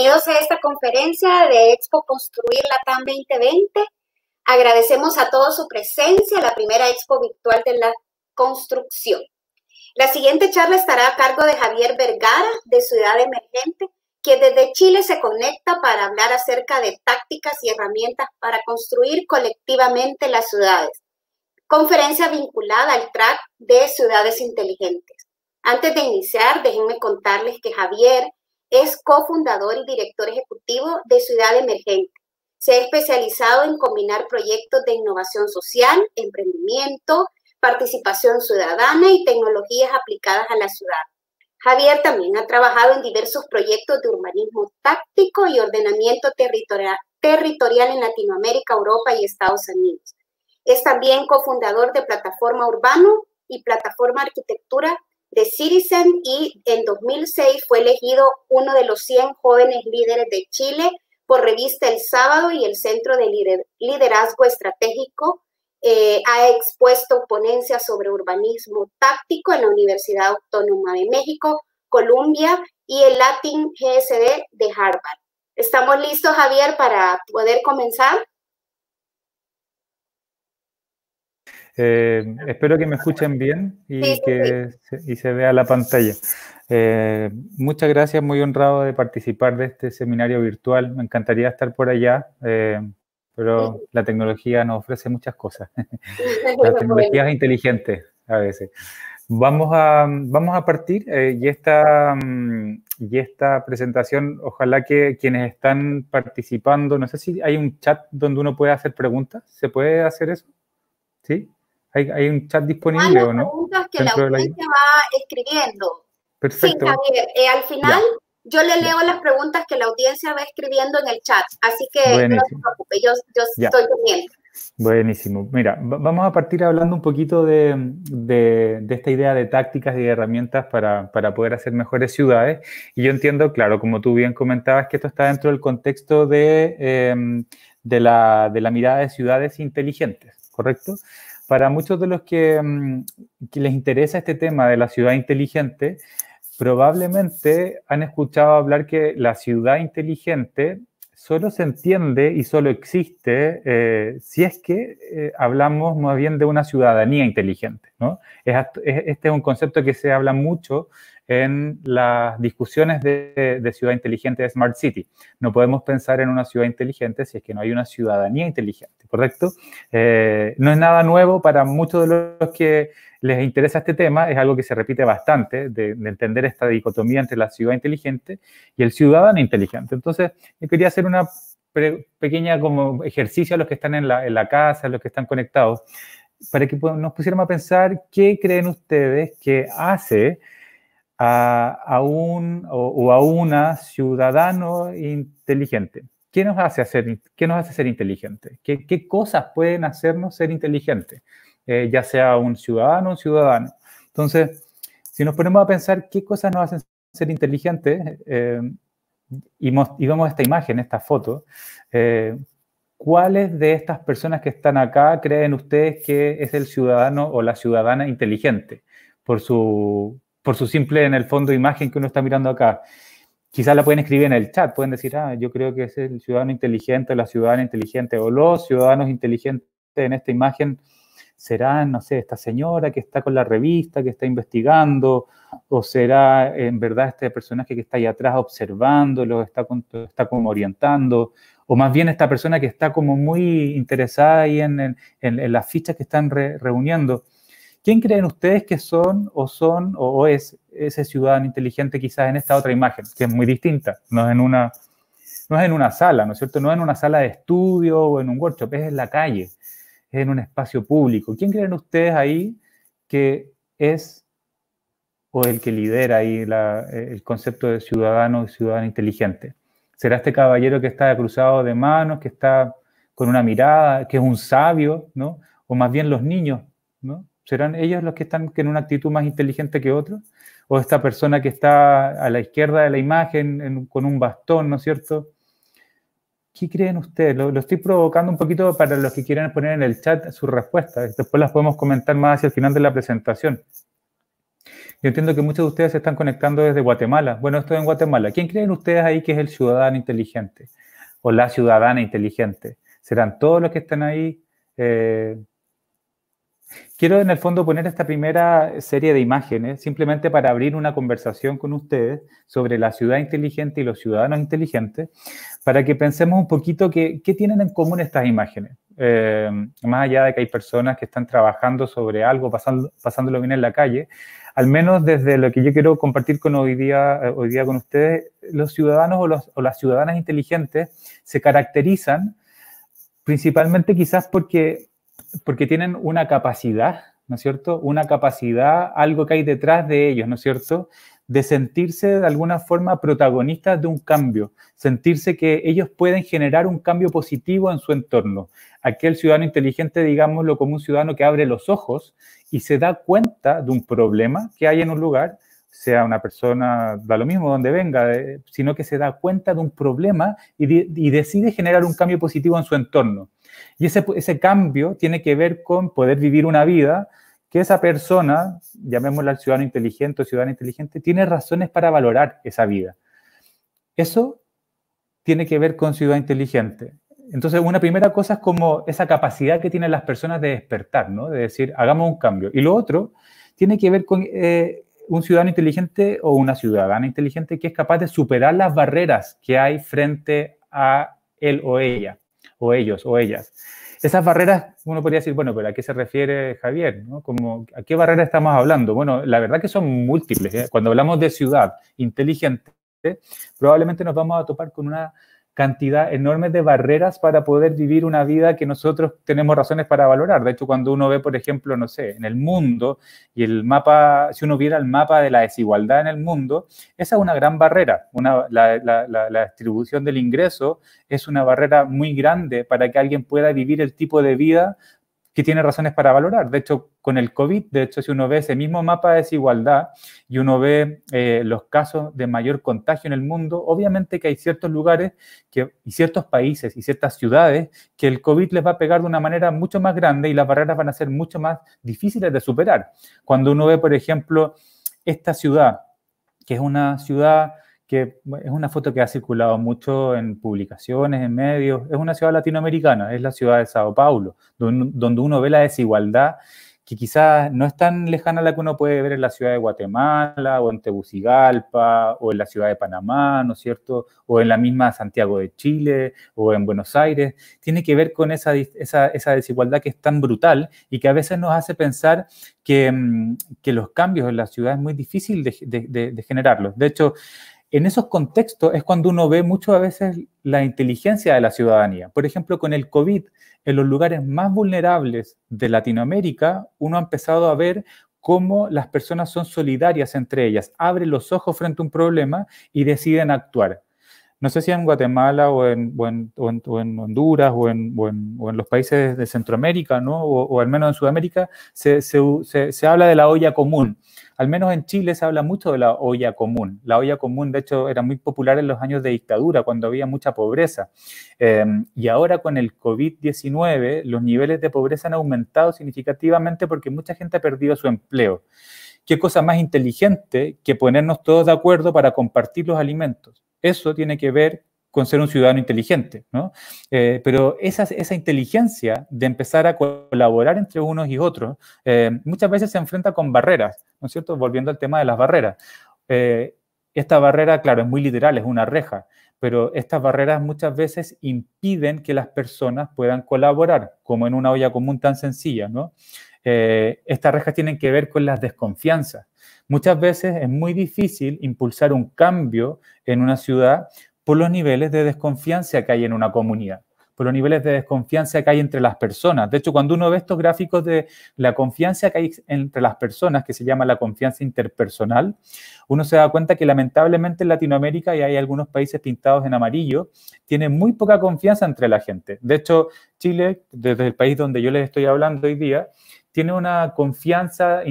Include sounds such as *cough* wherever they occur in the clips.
Bienvenidos a esta conferencia de Expo Construir la TAM 2020. Agradecemos a todos su presencia, la primera Expo virtual de la construcción. La siguiente charla estará a cargo de Javier Vergara, de Ciudad Emergente, que desde Chile se conecta para hablar acerca de tácticas y herramientas para construir colectivamente las ciudades. Conferencia vinculada al track de ciudades inteligentes. Antes de iniciar, déjenme contarles que Javier es cofundador y director ejecutivo de Ciudad Emergente. Se ha especializado en combinar proyectos de innovación social, emprendimiento, participación ciudadana y tecnologías aplicadas a la ciudad. Javier también ha trabajado en diversos proyectos de urbanismo táctico y ordenamiento territorial, en Latinoamérica, Europa y Estados Unidos. Es también cofundador de Plataforma Urbano y Plataforma Arquitectura de Citizen y en 2006 fue elegido uno de los 100 jóvenes líderes de Chile por revista El Sábado y el Centro de Liderazgo Estratégico. Eh, ha expuesto ponencias sobre urbanismo táctico en la Universidad Autónoma de México, Colombia y el Latin GSD de Harvard. ¿Estamos listos, Javier, para poder comenzar? Eh, espero que me escuchen bien y que se vea la pantalla. Eh, muchas gracias, muy honrado de participar de este seminario virtual. Me encantaría estar por allá, eh, pero la tecnología nos ofrece muchas cosas. *laughs* *laughs* la tecnología es inteligente a veces. Vamos a, vamos a partir y, esta, mm, y esta presentación, ojalá que quienes están participando, no sé si hay un chat donde uno puede hacer preguntas, ¿se puede hacer eso? ¿Sí? ¿Hay, un chat disponible o no? preguntas que la audiencia va escribiendo. Perfecto. Sí, Javier, eh, al final yo le leo las preguntas que la audiencia va escribiendo en el chat, así que no se preocupe, yo, estoy bien. Buenísimo. Mira, vamos a partir hablando un poquito de, esta idea de tácticas y herramientas para, poder hacer mejores ciudades. Y yo entiendo, claro, como tú bien comentabas, que esto está dentro del contexto de, em, de la, la mirada de ciudades inteligentes, ¿correcto? para muchos de los mm, que, les interesa este tema de la ciudad inteligente, probablemente han escuchado hablar que la ciudad inteligente solo se entiende y solo existe eh, si es que eh, hablamos más bien de una ciudadanía inteligente. este es un concepto que se habla mucho en las discusiones de, ciudad inteligente de Smart City. No podemos pensar en una ciudad inteligente si es que no hay una ciudadanía inteligente, ¿correcto? Eh, no es nada nuevo para muchos de los que les interesa este tema, es algo que se repite bastante, de, entender esta dicotomía entre la ciudad inteligente y el ciudadano inteligente. Entonces, yo quería hacer una pequeña como ejercicio a los que están en la, en la casa, a los que están conectados, para que nos pusiéramos a pensar qué creen ustedes que hace a, un o, a una ciudadano inteligente? ¿Qué nos hace, qué nos hace ser inteligente? ¿Qué, cosas pueden hacernos ser inteligentes? Eh, ya sea un ciudadano o un ciudadano. Entonces, si nos ponemos a pensar qué cosas nos hacen ser inteligentes eh, y, vemos esta imagen, esta foto, eh, ¿cuáles de estas personas que están acá creen ustedes que es el ciudadano o la ciudadana inteligente por su, por su simple, en el fondo, imagen que uno está mirando acá. Quizás la pueden escribir en el chat, pueden decir, ah, yo creo que es el ciudadano inteligente la ciudadana inteligente o los ciudadanos inteligentes en esta imagen será, no sé, esta señora que está con la revista, que está investigando, o será en verdad este personaje que está ahí atrás observándolo, lo está, está como orientando, o más bien esta persona que está como muy interesada ahí en, en, las fichas que están reuniendo. ¿Quién creen ustedes que son o son o, es ese ciudadano inteligente quizás en esta otra imagen, que es muy distinta? No es en una, no en una sala, ¿no es cierto? No es en una sala de estudio o en un workshop, es en la calle, es en un espacio público. ¿Quién creen ustedes ahí que es o el que lidera ahí el concepto de ciudadano y ciudadano inteligente? ¿Será este caballero que está cruzado de manos, que está con una mirada, que es un sabio, ¿no? O más bien los niños, ¿no? ¿Serán ellos los que están en una actitud más inteligente que otros? ¿O esta persona que está a la izquierda de la imagen con un bastón, ¿no es cierto? ¿Qué creen ustedes? Lo, estoy provocando un poquito para los que quieran poner en el chat su respuesta. Después las podemos comentar más hacia el final de la presentación. Yo entiendo que muchos de ustedes se están conectando desde Guatemala. Bueno, estoy en Guatemala. ¿Quién creen ustedes ahí que es el ciudadano inteligente? ¿O la ciudadana inteligente? ¿Serán todos los que están ahí? Eh, Quiero en el fondo poner esta primera serie de imágenes simplemente para abrir una conversación con ustedes sobre la ciudad inteligente y los ciudadanos inteligentes, para que pensemos un poquito qué tienen en común estas imágenes. Eh, más allá de que hay personas que están trabajando sobre algo, pasando, pasándolo bien en la calle, al menos desde lo que yo quiero compartir con hoy día, eh, hoy día con ustedes, los ciudadanos o, o las ciudadanas inteligentes se caracterizan principalmente quizás porque porque tienen una capacidad, ¿no es cierto? Una capacidad, algo que hay detrás de ellos, ¿no es cierto? De sentirse de alguna forma protagonistas de un cambio, sentirse que ellos pueden generar un cambio positivo en su entorno. Aquel ciudadano inteligente, digámoslo como un ciudadano que abre los ojos y se da cuenta de un problema que hay en un lugar sea una persona, da lo mismo donde venga, eh, sino que se da cuenta de un problema y, decide generar un cambio positivo en su entorno. Y ese, ese cambio tiene que ver con poder vivir una vida que esa persona, llamémosla ciudadano inteligente o ciudadana inteligente, tiene razones para valorar esa vida. Eso tiene que ver con ciudad inteligente. Entonces, una primera cosa es como esa capacidad que tienen las personas de despertar, ¿no? De decir, hagamos un cambio. Y lo otro tiene que ver con eh, un ciudadano inteligente o una ciudadana inteligente que es capaz de superar las barreras que hay frente a él o ella, o ellos o ellas. Esas barreras, uno podría decir, bueno, pero ¿a qué se refiere Javier? Como, ¿A qué barrera estamos hablando? Bueno, la verdad que son múltiples. ¿eh? Cuando hablamos de ciudad inteligente, probablemente nos vamos a topar con una cantidad enorme de barreras para poder vivir una vida que nosotros tenemos razones para valorar. De hecho, cuando uno ve, por ejemplo, no sé, en el mundo y el mapa, si uno viera el mapa de la desigualdad en el mundo, esa es una gran barrera. la, la distribución del ingreso es una barrera muy grande para que alguien pueda vivir el tipo de vida tiene razones para valorar. De hecho, con el COVID, de hecho, si uno ve ese mismo mapa de desigualdad y uno ve eh, los casos de mayor contagio en el mundo, obviamente que hay ciertos lugares que, y ciertos países y ciertas ciudades que el COVID les va a pegar de una manera mucho más grande y las barreras van a ser mucho más difíciles de superar. Cuando uno ve, por ejemplo, esta ciudad, que es una ciudad que es una foto que ha circulado mucho en publicaciones, en medios. Es una ciudad latinoamericana, es la ciudad de Sao Paulo, donde uno ve la desigualdad que quizás no es tan lejana a la que uno puede ver en la ciudad de Guatemala o en Tegucigalpa o en la ciudad de Panamá, ¿no es cierto? O en la misma Santiago de Chile o en Buenos Aires. Tiene que ver con esa, desigualdad que es tan brutal y que a veces nos hace pensar que, mm, los cambios en la ciudad es muy difícil de generarlos. De hecho, en esos contextos es cuando uno ve muchas veces la inteligencia de la ciudadanía. Por ejemplo, con el COVID, en los lugares más vulnerables de Latinoamérica, uno ha empezado a ver cómo las personas son solidarias entre ellas, abren los ojos frente a un problema y deciden actuar no sé si en Guatemala o en, Honduras o en, o en, los países de Centroamérica, ¿no? o, al menos en Sudamérica, se, habla de la olla común. Al menos en Chile se habla mucho de la olla común. La olla común, de hecho, era muy popular en los años de dictadura, cuando había mucha pobreza. Em, y ahora con el COVID-19, los niveles de pobreza han aumentado significativamente porque mucha gente ha perdido su empleo. ¿Qué cosa más inteligente que ponernos todos de acuerdo para compartir los alimentos? Eso tiene que ver con ser un ciudadano inteligente, ¿no? Eh, pero esa, inteligencia de empezar a colaborar entre unos y otros eh, muchas veces se enfrenta con barreras, ¿no es cierto? Volviendo al tema de las barreras. Eh, esta barrera, claro, es muy literal, es una reja, pero estas barreras muchas veces impiden que las personas puedan colaborar, como en una olla común tan sencilla, ¿no? estas rejas tienen que ver con las desconfianzas Muchas veces es muy difícil impulsar un cambio en una ciudad por los niveles de desconfianza que hay en una comunidad, por los niveles de desconfianza que hay entre las personas. De hecho, cuando uno ve estos gráficos de la confianza que hay entre las personas, que se llama la confianza interpersonal, uno se da cuenta que lamentablemente en Latinoamérica, y hay algunos países pintados en amarillo, tiene muy poca confianza entre la gente. De hecho, Chile, desde el país donde yo les estoy hablando hoy día, tiene una confianza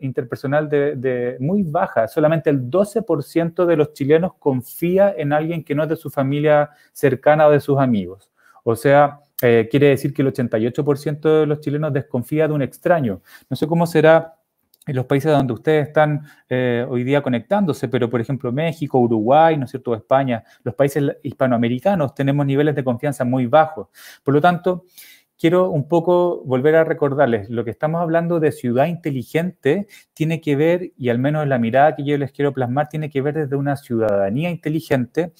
interpersonal de, muy baja. Solamente el 12% de los chilenos confía en alguien que no es de su familia cercana o de sus amigos. O sea, eh, quiere decir que el 88% de los chilenos desconfía de un extraño. No sé cómo será en los países donde ustedes están eh, hoy día conectándose, pero por ejemplo México, Uruguay, ¿no es cierto?, España, los países hispanoamericanos tenemos niveles de confianza muy bajos. Por lo tanto, quiero un poco volver a recordarles, lo que estamos hablando de ciudad inteligente tiene que ver, y al menos la mirada que yo les quiero plasmar, tiene que ver desde una ciudadanía inteligente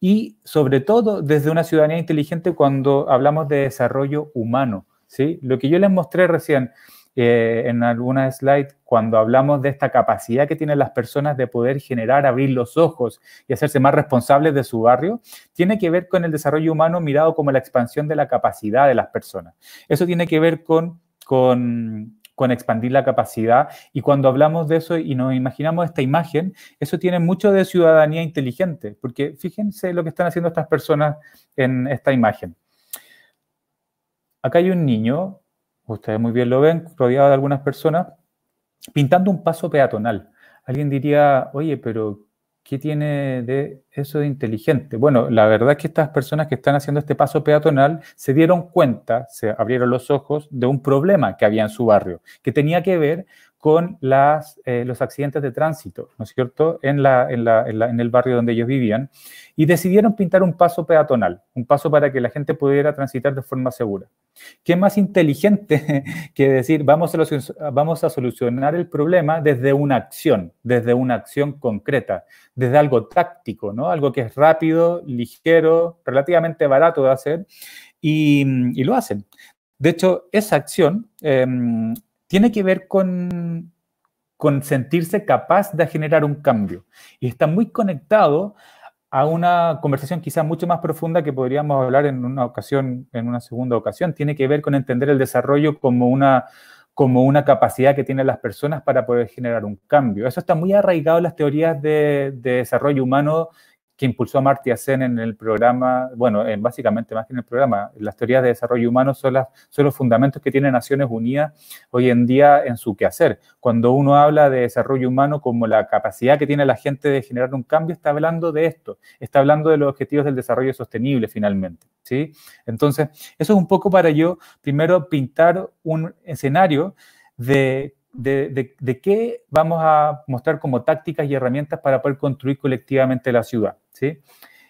y sobre todo desde una ciudadanía inteligente cuando hablamos de desarrollo humano. ¿sí? Lo que yo les mostré recién, eh, en alguna slide cuando hablamos de esta capacidad que tienen las personas de poder generar, abrir los ojos y hacerse más responsables de su barrio, tiene que ver con el desarrollo humano mirado como la expansión de la capacidad de las personas. Eso tiene que ver con... con con expandir la capacidad. Y cuando hablamos de eso y nos imaginamos esta imagen, eso tiene mucho de ciudadanía inteligente, porque fíjense lo que están haciendo estas personas en esta imagen. Acá hay un niño ustedes muy bien lo ven, rodeado de algunas personas, pintando un paso peatonal. Alguien diría, oye, pero ¿qué tiene de eso de inteligente? Bueno, la verdad es que estas personas que están haciendo este paso peatonal se dieron cuenta, se abrieron los ojos de un problema que había en su barrio, que tenía que ver con eh, los accidentes de tránsito, ¿no es cierto?, en, el barrio donde ellos vivían, y decidieron pintar un paso peatonal, un paso para que la gente pudiera transitar de forma segura. ¿Qué más inteligente *laughs* que decir, vamos a, solucionar el problema desde una acción, desde una acción concreta, desde algo táctico, ¿no? Algo que es rápido, ligero, relativamente barato de hacer, y, lo hacen. De hecho, esa acción... Em, tiene que ver con, sentirse capaz de generar un cambio. Y está muy conectado a una conversación quizás mucho más profunda que podríamos hablar en una ocasión, en una segunda ocasión. Tiene que ver con entender el desarrollo como una, como una capacidad que tienen las personas para poder generar un cambio. Eso está muy arraigado en las teorías de, de desarrollo humano que impulsó a Marty Sen en el programa, bueno, básicamente más que en el programa, las teorías de desarrollo humano son, son los fundamentos que tiene Naciones Unidas hoy en día en su quehacer. Cuando uno habla de desarrollo humano como la capacidad que tiene la gente de generar un cambio, está hablando de esto, está hablando de los objetivos del desarrollo sostenible finalmente, ¿sí? Entonces, eso es un poco para yo, primero, pintar un escenario de de, de, qué vamos a mostrar como tácticas y herramientas para poder construir colectivamente la ciudad. ¿sí?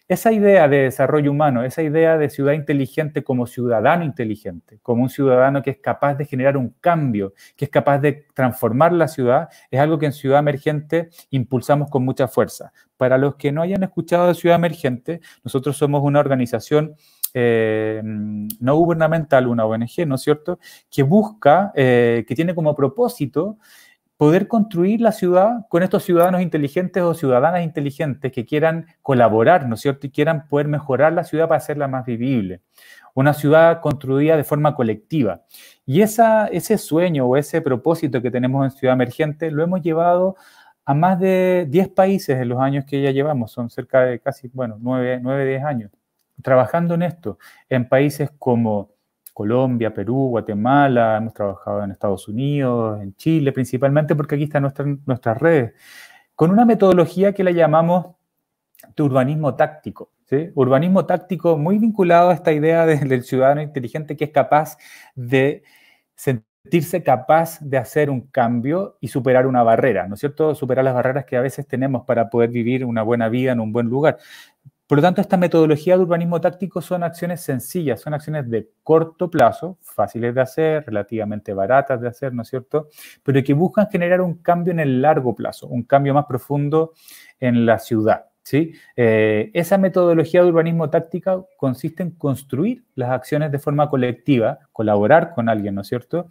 Esa idea de desarrollo humano, esa idea de ciudad inteligente como ciudadano inteligente, como un ciudadano que es capaz de generar un cambio, que es capaz de transformar la ciudad, es algo que en Ciudad Emergente impulsamos con mucha fuerza. Para los que no hayan escuchado de Ciudad Emergente, nosotros somos una organización eh, no gubernamental, una ONG, ¿no es cierto?, que busca, eh, que tiene como propósito poder construir la ciudad con estos ciudadanos inteligentes o ciudadanas inteligentes que quieran colaborar, ¿no es cierto?, y quieran poder mejorar la ciudad para hacerla más vivible. Una ciudad construida de forma colectiva. Y ese sueño o ese propósito que tenemos en Ciudad Emergente lo hemos llevado a más de 10 países en los años que ya llevamos, son cerca de casi, bueno, 9, 9 10 años trabajando en esto. En países como Colombia, Perú, Guatemala, hemos trabajado en Estados Unidos, en Chile principalmente, porque aquí están nuestras redes, con una metodología que la llamamos de urbanismo táctico. Urbanismo táctico muy vinculado a esta idea del ciudadano inteligente que es capaz de sentirse capaz de hacer un cambio y superar una barrera, ¿no es cierto? Superar las barreras que a veces tenemos para poder vivir una buena vida en un buen lugar. Por lo tanto, esta metodología de urbanismo táctico son acciones sencillas, son acciones de corto plazo, fáciles de hacer, relativamente baratas de hacer, ¿no es cierto? Pero que buscan generar un cambio en el largo plazo, un cambio más profundo en la ciudad. ¿sí? Eh, esa metodología de urbanismo táctica consiste en construir las acciones de forma colectiva, colaborar con alguien, ¿no es cierto?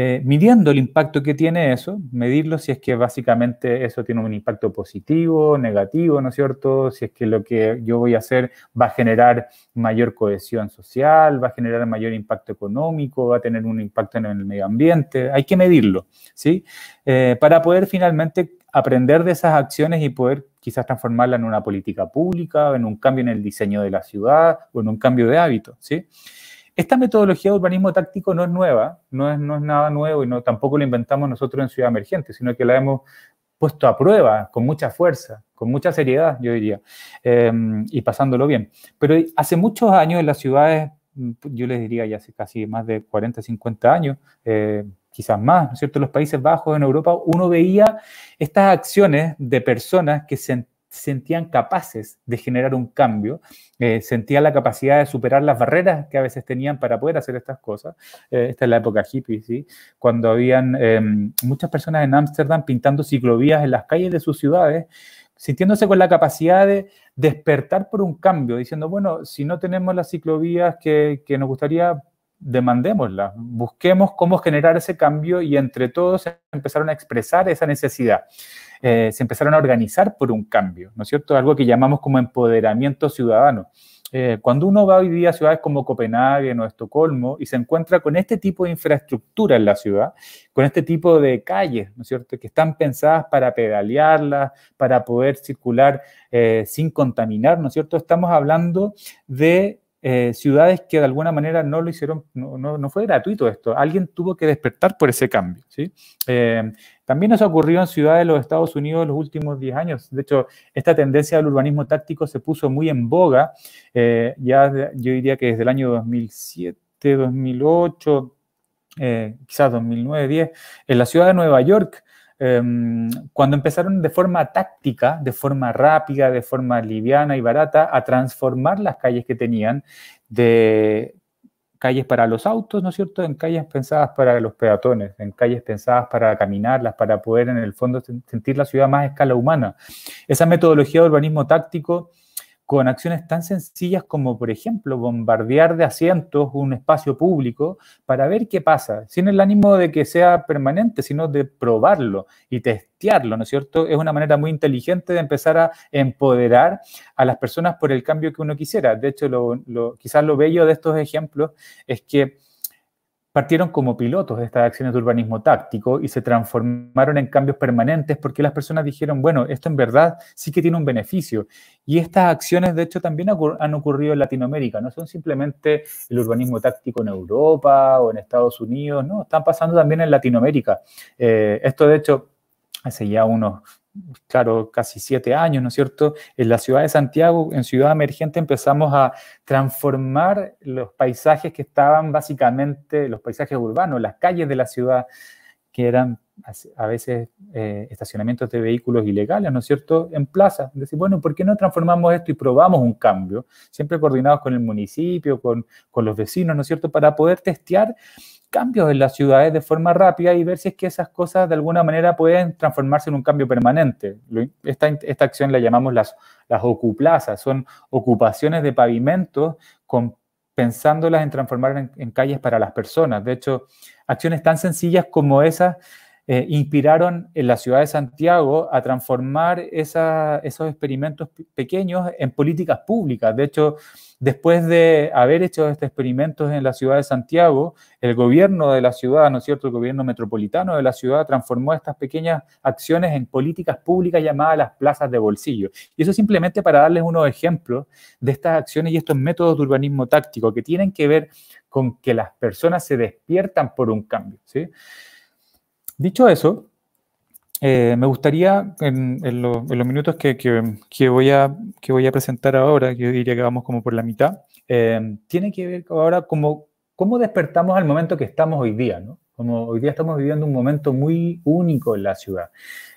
Eh, midiendo el impacto que tiene eso, medirlo si es que básicamente eso tiene un impacto positivo, negativo, ¿no es cierto? Si es que lo que yo voy a hacer va a generar mayor cohesión social, va a generar mayor impacto económico, va a tener un impacto en el medio ambiente, hay que medirlo, ¿sí? Eh, para poder finalmente aprender de esas acciones y poder quizás transformarla en una política pública, en un cambio en el diseño de la ciudad o en un cambio de hábito, ¿sí? sí esta metodología de urbanismo táctico no es nueva, no es, nada nuevo y tampoco lo inventamos nosotros en Ciudad Emergente, sino que la hemos puesto a prueba con mucha fuerza, con mucha seriedad, yo diría, em, y pasándolo bien. Pero hace muchos años en las ciudades, yo les diría ya hace casi más de 40, 50 años, eh, quizás más, ¿no es cierto? En los Países Bajos, en Europa, uno veía estas acciones de personas que se sentían capaces de generar un cambio, eh, sentían la capacidad de superar las barreras que a veces tenían para poder hacer estas cosas. Eh, esta es la época hippie, ¿sí? cuando habían em, muchas personas en Ámsterdam pintando ciclovías en las calles de sus ciudades, sintiéndose con la capacidad de despertar por un cambio, diciendo, bueno, si no tenemos las ciclovías que, que nos gustaría, demandémoslas, busquemos cómo generar ese cambio y entre todos empezaron a expresar esa necesidad. Eh, se empezaron a organizar por un cambio, ¿no es cierto? Algo que llamamos como empoderamiento ciudadano. Eh, cuando uno va hoy día a ciudades como Copenhague o Estocolmo y se encuentra con este tipo de infraestructura en la ciudad, con este tipo de calles, ¿no es cierto?, que están pensadas para pedalearlas, para poder circular eh, sin contaminar, ¿no es cierto? Estamos hablando de eh, ciudades que de alguna manera no lo hicieron, no, fue gratuito esto, alguien tuvo que despertar por ese cambio. ¿sí? Eh, también eso ocurrió en ciudades de los Estados Unidos en los últimos 10 años. De hecho, esta tendencia del urbanismo táctico se puso muy en boga, eh, ya yo diría que desde el año 2007, 2008, eh, quizás 2009, 10, en la ciudad de Nueva York. Em, cuando empezaron de forma táctica, de forma rápida, de forma liviana y barata, a transformar las calles que tenían de calles para los autos, ¿no es cierto?, en calles pensadas para los peatones, en calles pensadas para caminarlas, para poder en el fondo sentir la ciudad más a escala humana. Esa metodología de urbanismo táctico con acciones tan sencillas como, por ejemplo, bombardear de asientos un espacio público para ver qué pasa, sin el ánimo de que sea permanente, sino de probarlo y testearlo, ¿no es cierto? Es una manera muy inteligente de empezar a empoderar a las personas por el cambio que uno quisiera. De hecho, lo, lo, quizás lo bello de estos ejemplos es que partieron como pilotos de estas acciones de urbanismo táctico y se transformaron en cambios permanentes porque las personas dijeron, bueno, esto en verdad sí que tiene un beneficio. Y estas acciones, de hecho, también han ocurrido en Latinoamérica, no son simplemente el urbanismo táctico en Europa o en Estados Unidos, no, están pasando también en Latinoamérica. Eh, esto, de hecho, hace ya unos claro, casi siete años, ¿no es cierto? En la ciudad de Santiago, en Ciudad Emergente, empezamos a transformar los paisajes que estaban básicamente, los paisajes urbanos, las calles de la ciudad, que eran a veces eh, estacionamientos de vehículos ilegales, ¿no es cierto?, en plazas. Decir, bueno, ¿por qué no transformamos esto y probamos un cambio? Siempre coordinados con el municipio, con, los vecinos, ¿no es cierto?, para poder testear cambios en las ciudades de forma rápida y ver si es que esas cosas de alguna manera pueden transformarse en un cambio permanente. Esta, esta acción la llamamos las, las ocuplazas, son ocupaciones de pavimentos con pensándolas en transformar en, calles para las personas. De hecho, acciones tan sencillas como esas eh, inspiraron en la ciudad de Santiago a transformar esos experimentos pequeños en políticas públicas. De hecho, después de haber hecho estos experimentos en la ciudad de Santiago, el gobierno de la ciudad, ¿no es cierto?, el gobierno metropolitano de la ciudad transformó estas pequeñas acciones en políticas públicas llamadas las plazas de bolsillo. Y eso simplemente para darles unos ejemplos de estas acciones y estos métodos de urbanismo táctico que tienen que ver con que las personas se despiertan por un cambio, ¿sí? Dicho eso, eh, me gustaría, en, los minutos que, voy a, presentar ahora, que yo diría que vamos como por la mitad, eh, tiene que ver ahora como cómo despertamos al momento que estamos hoy día, ¿no? Como hoy día estamos viviendo un momento muy único en la ciudad.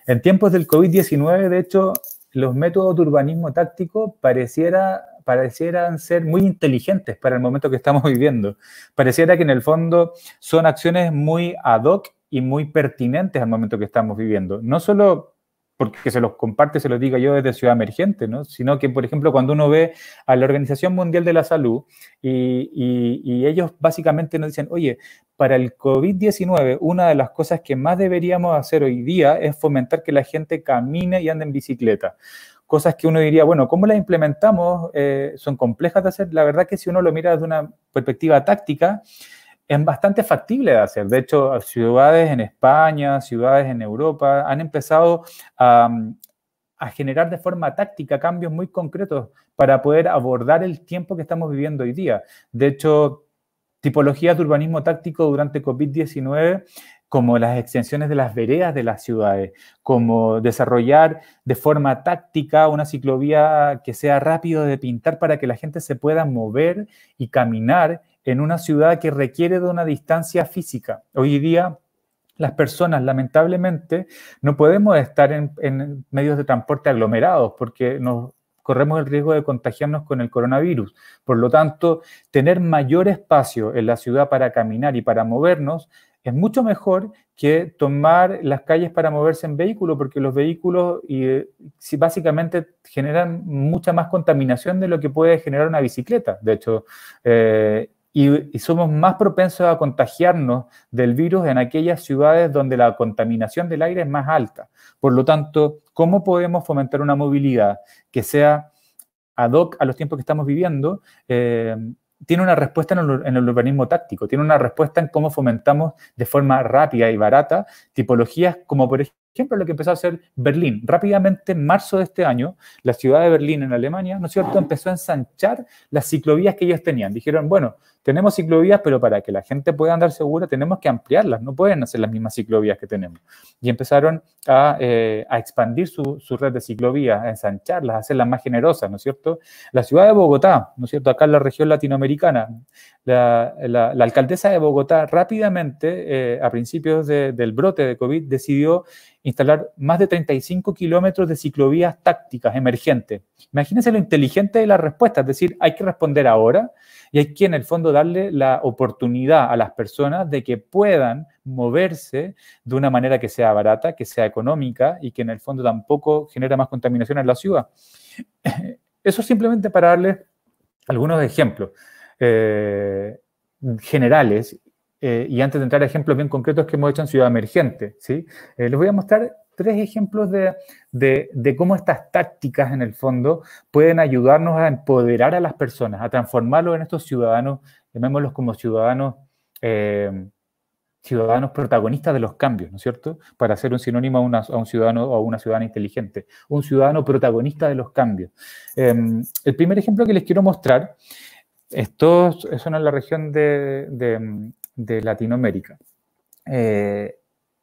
En tiempos del COVID-19, de hecho, los métodos de urbanismo táctico pareciera, parecieran ser muy inteligentes para el momento que estamos *laughs* viviendo. Pareciera que en el fondo son acciones muy ad hoc y muy pertinentes al momento que estamos viviendo. No solo porque se los comparte, se los diga yo desde Ciudad Emergente, ¿no? sino que, por ejemplo, cuando uno ve a la Organización Mundial de la Salud y, y, ellos básicamente nos dicen, oye, para el COVID-19, una de las cosas que más deberíamos hacer hoy día es fomentar que la gente camine y ande en bicicleta. Cosas que uno diría, bueno, ¿cómo las implementamos? Eh, son complejas de hacer. La verdad que si uno lo mira desde una perspectiva táctica, es bastante factible de hacer. De hecho, ciudades en España, ciudades en Europa han empezado a, generar de forma táctica cambios muy concretos para poder abordar el tiempo que estamos viviendo hoy día. De hecho, tipologías de urbanismo táctico durante COVID-19 como las extensiones de las veredas de las ciudades, como desarrollar de forma táctica una ciclovía que sea rápido de pintar para que la gente se pueda mover y caminar en una ciudad que requiere de una distancia física. Hoy día las personas, lamentablemente, no podemos estar en, medios de transporte aglomerados porque nos corremos el riesgo de contagiarnos con el coronavirus. Por lo tanto, tener mayor espacio en la ciudad para caminar y para movernos es mucho mejor que tomar las calles para moverse en vehículo, porque los vehículos eh, básicamente generan mucha más contaminación de lo que puede generar una bicicleta. De hecho, eh, y, somos más propensos a contagiarnos del virus en aquellas ciudades donde la contaminación del aire es más alta. Por lo tanto, ¿cómo podemos fomentar una movilidad que sea ad hoc a los tiempos que estamos viviendo? Eh, tiene una respuesta en el, en urbanismo táctico, tiene una respuesta en cómo fomentamos de forma rápida y barata tipologías como, por ejemplo, ejemplo, lo que empezó a hacer Berlín. Rápidamente, en marzo de este año, la ciudad de Berlín en Alemania, ¿no es cierto?, empezó a ensanchar las ciclovías que ellos tenían. Dijeron, bueno, tenemos ciclovías, pero para que la gente pueda andar segura, tenemos que ampliarlas, no pueden hacer las mismas ciclovías que tenemos. Y empezaron a, eh, expandir su, su, red de ciclovías, a ensancharlas, a hacerlas más generosas, ¿no es cierto? La ciudad de Bogotá, ¿no es cierto?, acá en la región latinoamericana, la, alcaldesa de Bogotá rápidamente, eh, a principios del brote de COVID, decidió instalar más de 35 kilómetros de ciclovías tácticas emergentes. Imagínense lo inteligente de la respuesta, es decir, hay que responder ahora y hay que en el fondo darle la oportunidad a las personas de que puedan moverse de una manera que sea barata, que sea económica y que en el fondo tampoco genera más contaminación en la ciudad. *laughs* Eso simplemente para darles algunos ejemplos. Eh, generales eh, y antes de entrar a ejemplos bien concretos que hemos hecho en Ciudad Emergente. ¿sí? Eh, les voy a mostrar tres ejemplos de, cómo estas tácticas en el fondo pueden ayudarnos a empoderar a las personas, a transformarlos en estos ciudadanos, llamémoslos como ciudadanos. ciudadanos protagonistas de los cambios, ¿no es cierto? Para hacer un sinónimo a, a, un ciudadano o a una ciudadana inteligente, un ciudadano protagonista de los cambios. Em, el primer ejemplo que les quiero mostrar esto, es en la región de, de, Latinoamérica. Eh,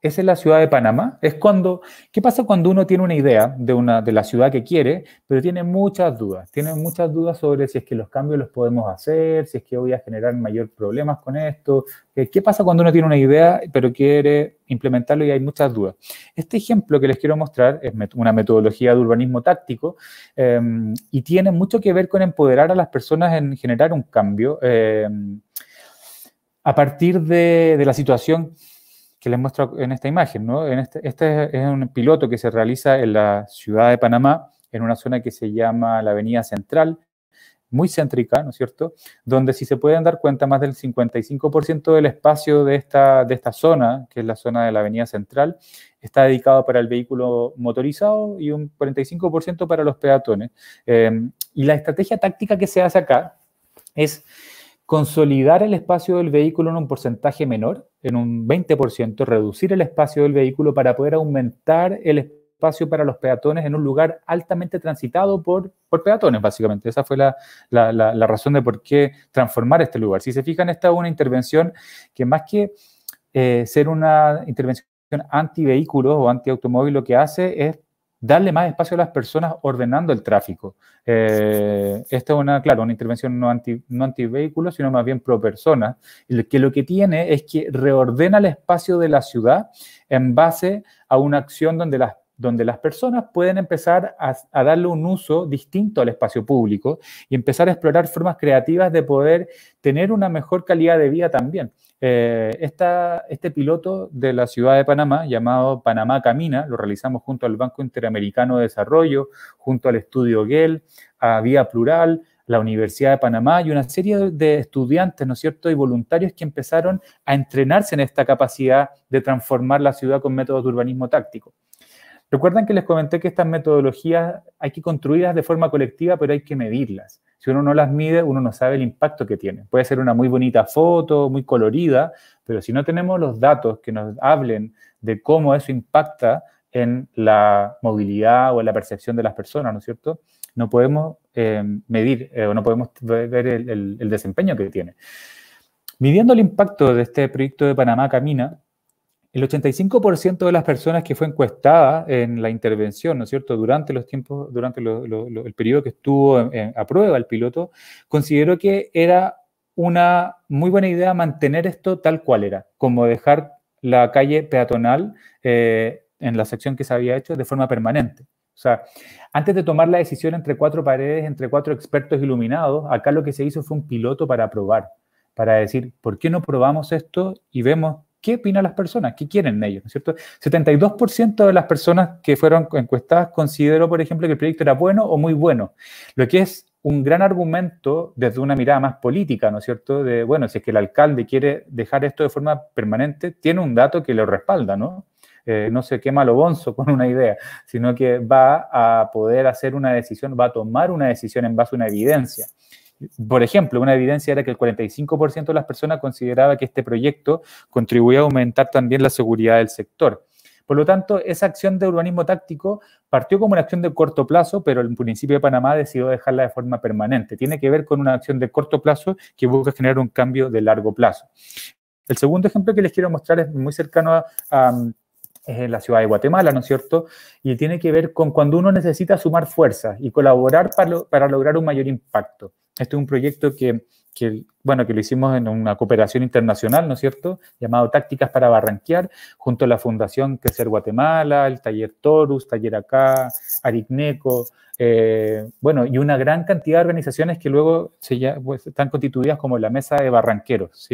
es la ciudad de Panamá. Es cuando, ¿qué pasa cuando uno tiene una idea de, una, de la ciudad que quiere, pero tiene muchas dudas? Tiene muchas dudas sobre si es que los cambios los podemos hacer, si es que voy a generar mayor problemas con esto. Eh, ¿Qué pasa cuando uno tiene una idea, pero quiere implementarlo y hay muchas dudas? Este ejemplo que les quiero mostrar es una metodología de urbanismo táctico em, y tiene mucho que ver con empoderar a las personas en generar un cambio em, a partir de, de la situación que les muestro en esta imagen. ¿no? En este, este, es un piloto que se realiza en la ciudad de Panamá, en una zona que se llama la Avenida Central, muy céntrica, ¿no es cierto? Donde si se pueden dar cuenta, más del 55% del espacio de esta, de esta zona, que es la zona de la Avenida Central, está dedicado para el vehículo motorizado y un 45% para los peatones. Em, y la estrategia táctica que se hace acá es consolidar el espacio del vehículo en un porcentaje menor en un 20%, reducir el espacio del vehículo para poder aumentar el espacio para los peatones en un lugar altamente transitado por, por peatones, básicamente. Esa fue la, razón de por qué transformar este lugar. Si se fijan, esta es una intervención que más que eh, ser una intervención anti vehículos o anti automóvil lo que hace es darle más espacio a las personas ordenando el tráfico. Eh, esta es una, claro, una intervención no anti, no anti vehículos, sino más bien pro personas, que lo que tiene es que reordena el espacio de la ciudad en base a una acción donde las donde las personas pueden empezar a, darle un uso distinto al espacio público y empezar a explorar formas creativas de poder tener una mejor calidad de vida también. Eh, este piloto de la ciudad de Panamá, llamado Panamá Camina, lo realizamos junto al Banco Interamericano de Desarrollo, junto al Estudio GEL, a Vía Plural, la Universidad de Panamá y una serie de estudiantes, ¿no es cierto?, y voluntarios que empezaron a entrenarse en esta capacidad de transformar la ciudad con métodos de urbanismo táctico. Recuerdan que les comenté que estas metodologías hay que construirlas de forma colectiva, pero hay que medirlas si uno no las mide, uno no sabe el impacto que tiene. Puede ser una muy bonita foto, muy colorida, pero si no tenemos los datos que nos hablen de cómo eso impacta en la movilidad o en la percepción de las personas, ¿no es cierto? No podemos eh, medir eh, o no podemos ver el desempeño que tiene. Midiendo el impacto de este proyecto de Panamá Camina, el 85% de las personas que fue encuestada en la intervención, ¿no es cierto?, durante los tiempos, durante el periodo que estuvo a prueba el piloto, consideró que era una muy buena idea mantener esto tal cual era, como dejar la calle peatonal eh, en la sección que se había hecho de forma permanente. O sea, antes de tomar la decisión entre cuatro paredes, entre cuatro expertos iluminados, acá lo que se hizo fue un piloto para probar, para decir, ¿por qué no probamos esto y vemos qué opinan las personas, qué quieren ellos, ¿no es cierto? 72% de las personas que fueron encuestadas consideró, por ejemplo, que el proyecto era bueno o muy bueno, lo que es un gran argumento desde una mirada más política, ¿no es cierto? De, bueno, si es que el alcalde quiere dejar esto de forma permanente, tiene un dato que lo respalda, ¿no? Eh, no se quema lo bonzo con una idea, sino que va a poder hacer una decisión, va a tomar una decisión en base a una evidencia. Por ejemplo, una evidencia era que el 45% de las personas consideraba que este proyecto contribuía a aumentar también la seguridad del sector. Por lo tanto, esa acción de urbanismo táctico partió como una acción de corto plazo, pero el municipio de Panamá decidió dejarla de forma permanente. Tiene que ver con una acción de corto plazo que busca generar un cambio de largo plazo. El segundo ejemplo que les quiero mostrar es muy cercano a, a es en la ciudad de Guatemala, ¿no es cierto? Y tiene que ver con cuando uno necesita sumar fuerzas y colaborar para, para lograr un mayor impacto. Este es un proyecto que que, bueno, que lo hicimos en una cooperación internacional, ¿no es cierto?, llamado Tácticas para Barranquear, junto a la Fundación Crecer Guatemala, el Taller Torus, Taller Acá, Aricneco eh, bueno, y una gran cantidad de organizaciones que luego se ya, pues, están constituidas como la Mesa de Barranqueros,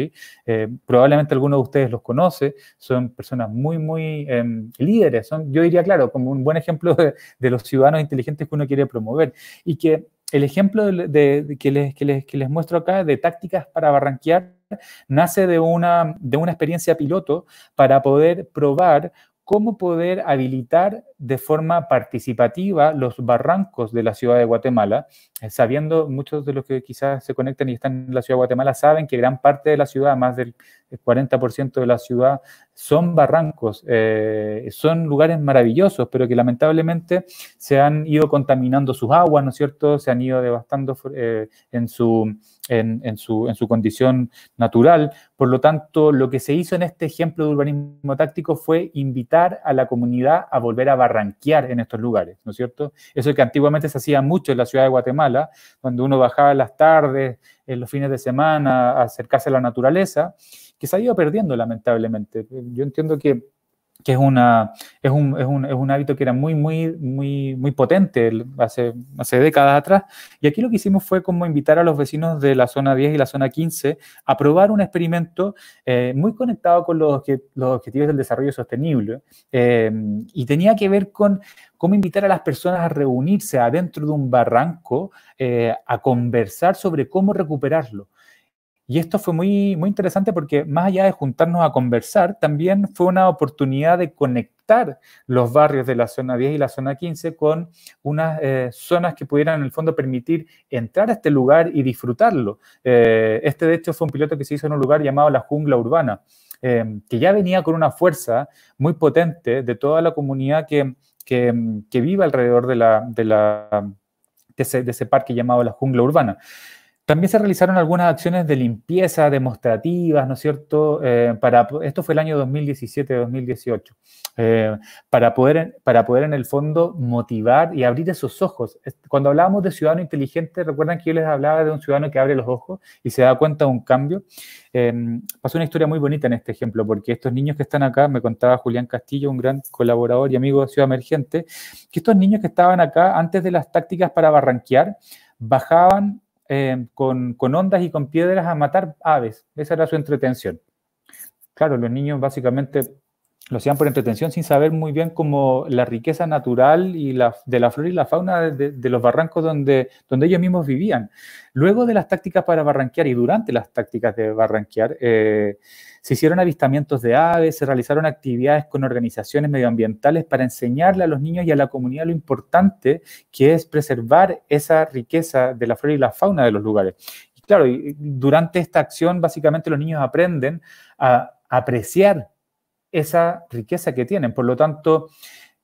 eh, probablemente alguno de ustedes los conoce, son personas muy, muy em, líderes, son, yo diría, claro, como un buen ejemplo de, de los ciudadanos inteligentes que uno quiere promover, y que el ejemplo de, que, les, muestro acá de tácticas para barranquear nace de una, de una experiencia piloto para poder probar cómo poder habilitar de forma participativa los barrancos de la ciudad de Guatemala, eh, sabiendo, muchos de los que quizás se conectan y están en la ciudad de Guatemala saben que gran parte de la ciudad, más del 40% de la ciudad son barrancos, eh, son lugares maravillosos, pero que lamentablemente se han ido contaminando sus aguas, ¿no es cierto? Se han ido devastando eh, en, su, en, su, condición natural. Por lo tanto, lo que se hizo en este ejemplo de urbanismo táctico fue invitar a la comunidad a volver a barranquear en estos lugares, ¿no es cierto? Eso que antiguamente se hacía mucho en la ciudad de Guatemala, cuando uno bajaba las tardes, en los fines de semana, a acercarse a la naturaleza que se ha ido perdiendo lamentablemente. Yo entiendo que, que es, una, es, un, es, un, es, un, hábito que era muy, muy, muy, muy potente hace, hace décadas atrás. Y aquí lo que hicimos fue como invitar a los vecinos de la zona 10 y la zona 15 a probar un experimento eh, muy conectado con los, los, objetivos del desarrollo sostenible. Eh, y tenía que ver con cómo invitar a las personas a reunirse adentro de un barranco, eh, a conversar sobre cómo recuperarlo y esto fue muy, muy interesante porque más allá de juntarnos a conversar, también fue una oportunidad de conectar los barrios de la zona 10 y la zona 15 con unas eh, zonas que pudieran en el fondo permitir entrar a este lugar y disfrutarlo. Eh, este de hecho fue un piloto que se hizo en un lugar llamado la jungla urbana, em, que ya venía con una fuerza muy potente de toda la comunidad que, que, vive alrededor de, la, de, la, de ese parque llamado la jungla urbana. También se realizaron algunas acciones de limpieza demostrativas, ¿no es cierto? Eh, para, esto fue el año 2017-2018, eh, para, poder, para poder en el fondo motivar y abrir esos ojos. Cuando hablábamos de ciudadano inteligente, recuerdan que yo les hablaba de un ciudadano que abre los ojos y se da cuenta de un cambio. Em, pasó una historia muy bonita en este ejemplo, porque estos niños que están acá, me contaba Julián Castillo, un gran colaborador y amigo de Ciudad Emergente, que estos niños que estaban acá antes de las tácticas para barranquear, bajaban Em, con, con, ondas y con piedras a matar aves. Esa era su entretención. Claro, los niños básicamente lo hacían por entretención sin saber muy bien cómo la riqueza natural y la, de la flora y la fauna de, los barrancos donde, donde ellos mismos vivían. Luego de las tácticas para barranquear y durante las tácticas de barranquear, eh, se hicieron avistamientos de aves, se realizaron actividades con organizaciones medioambientales para enseñarle a los niños y a la comunidad lo importante que es preservar esa riqueza de la flora y la fauna de los lugares. Y claro, durante esta acción básicamente los niños aprenden a apreciar esa riqueza que tienen. Por lo tanto,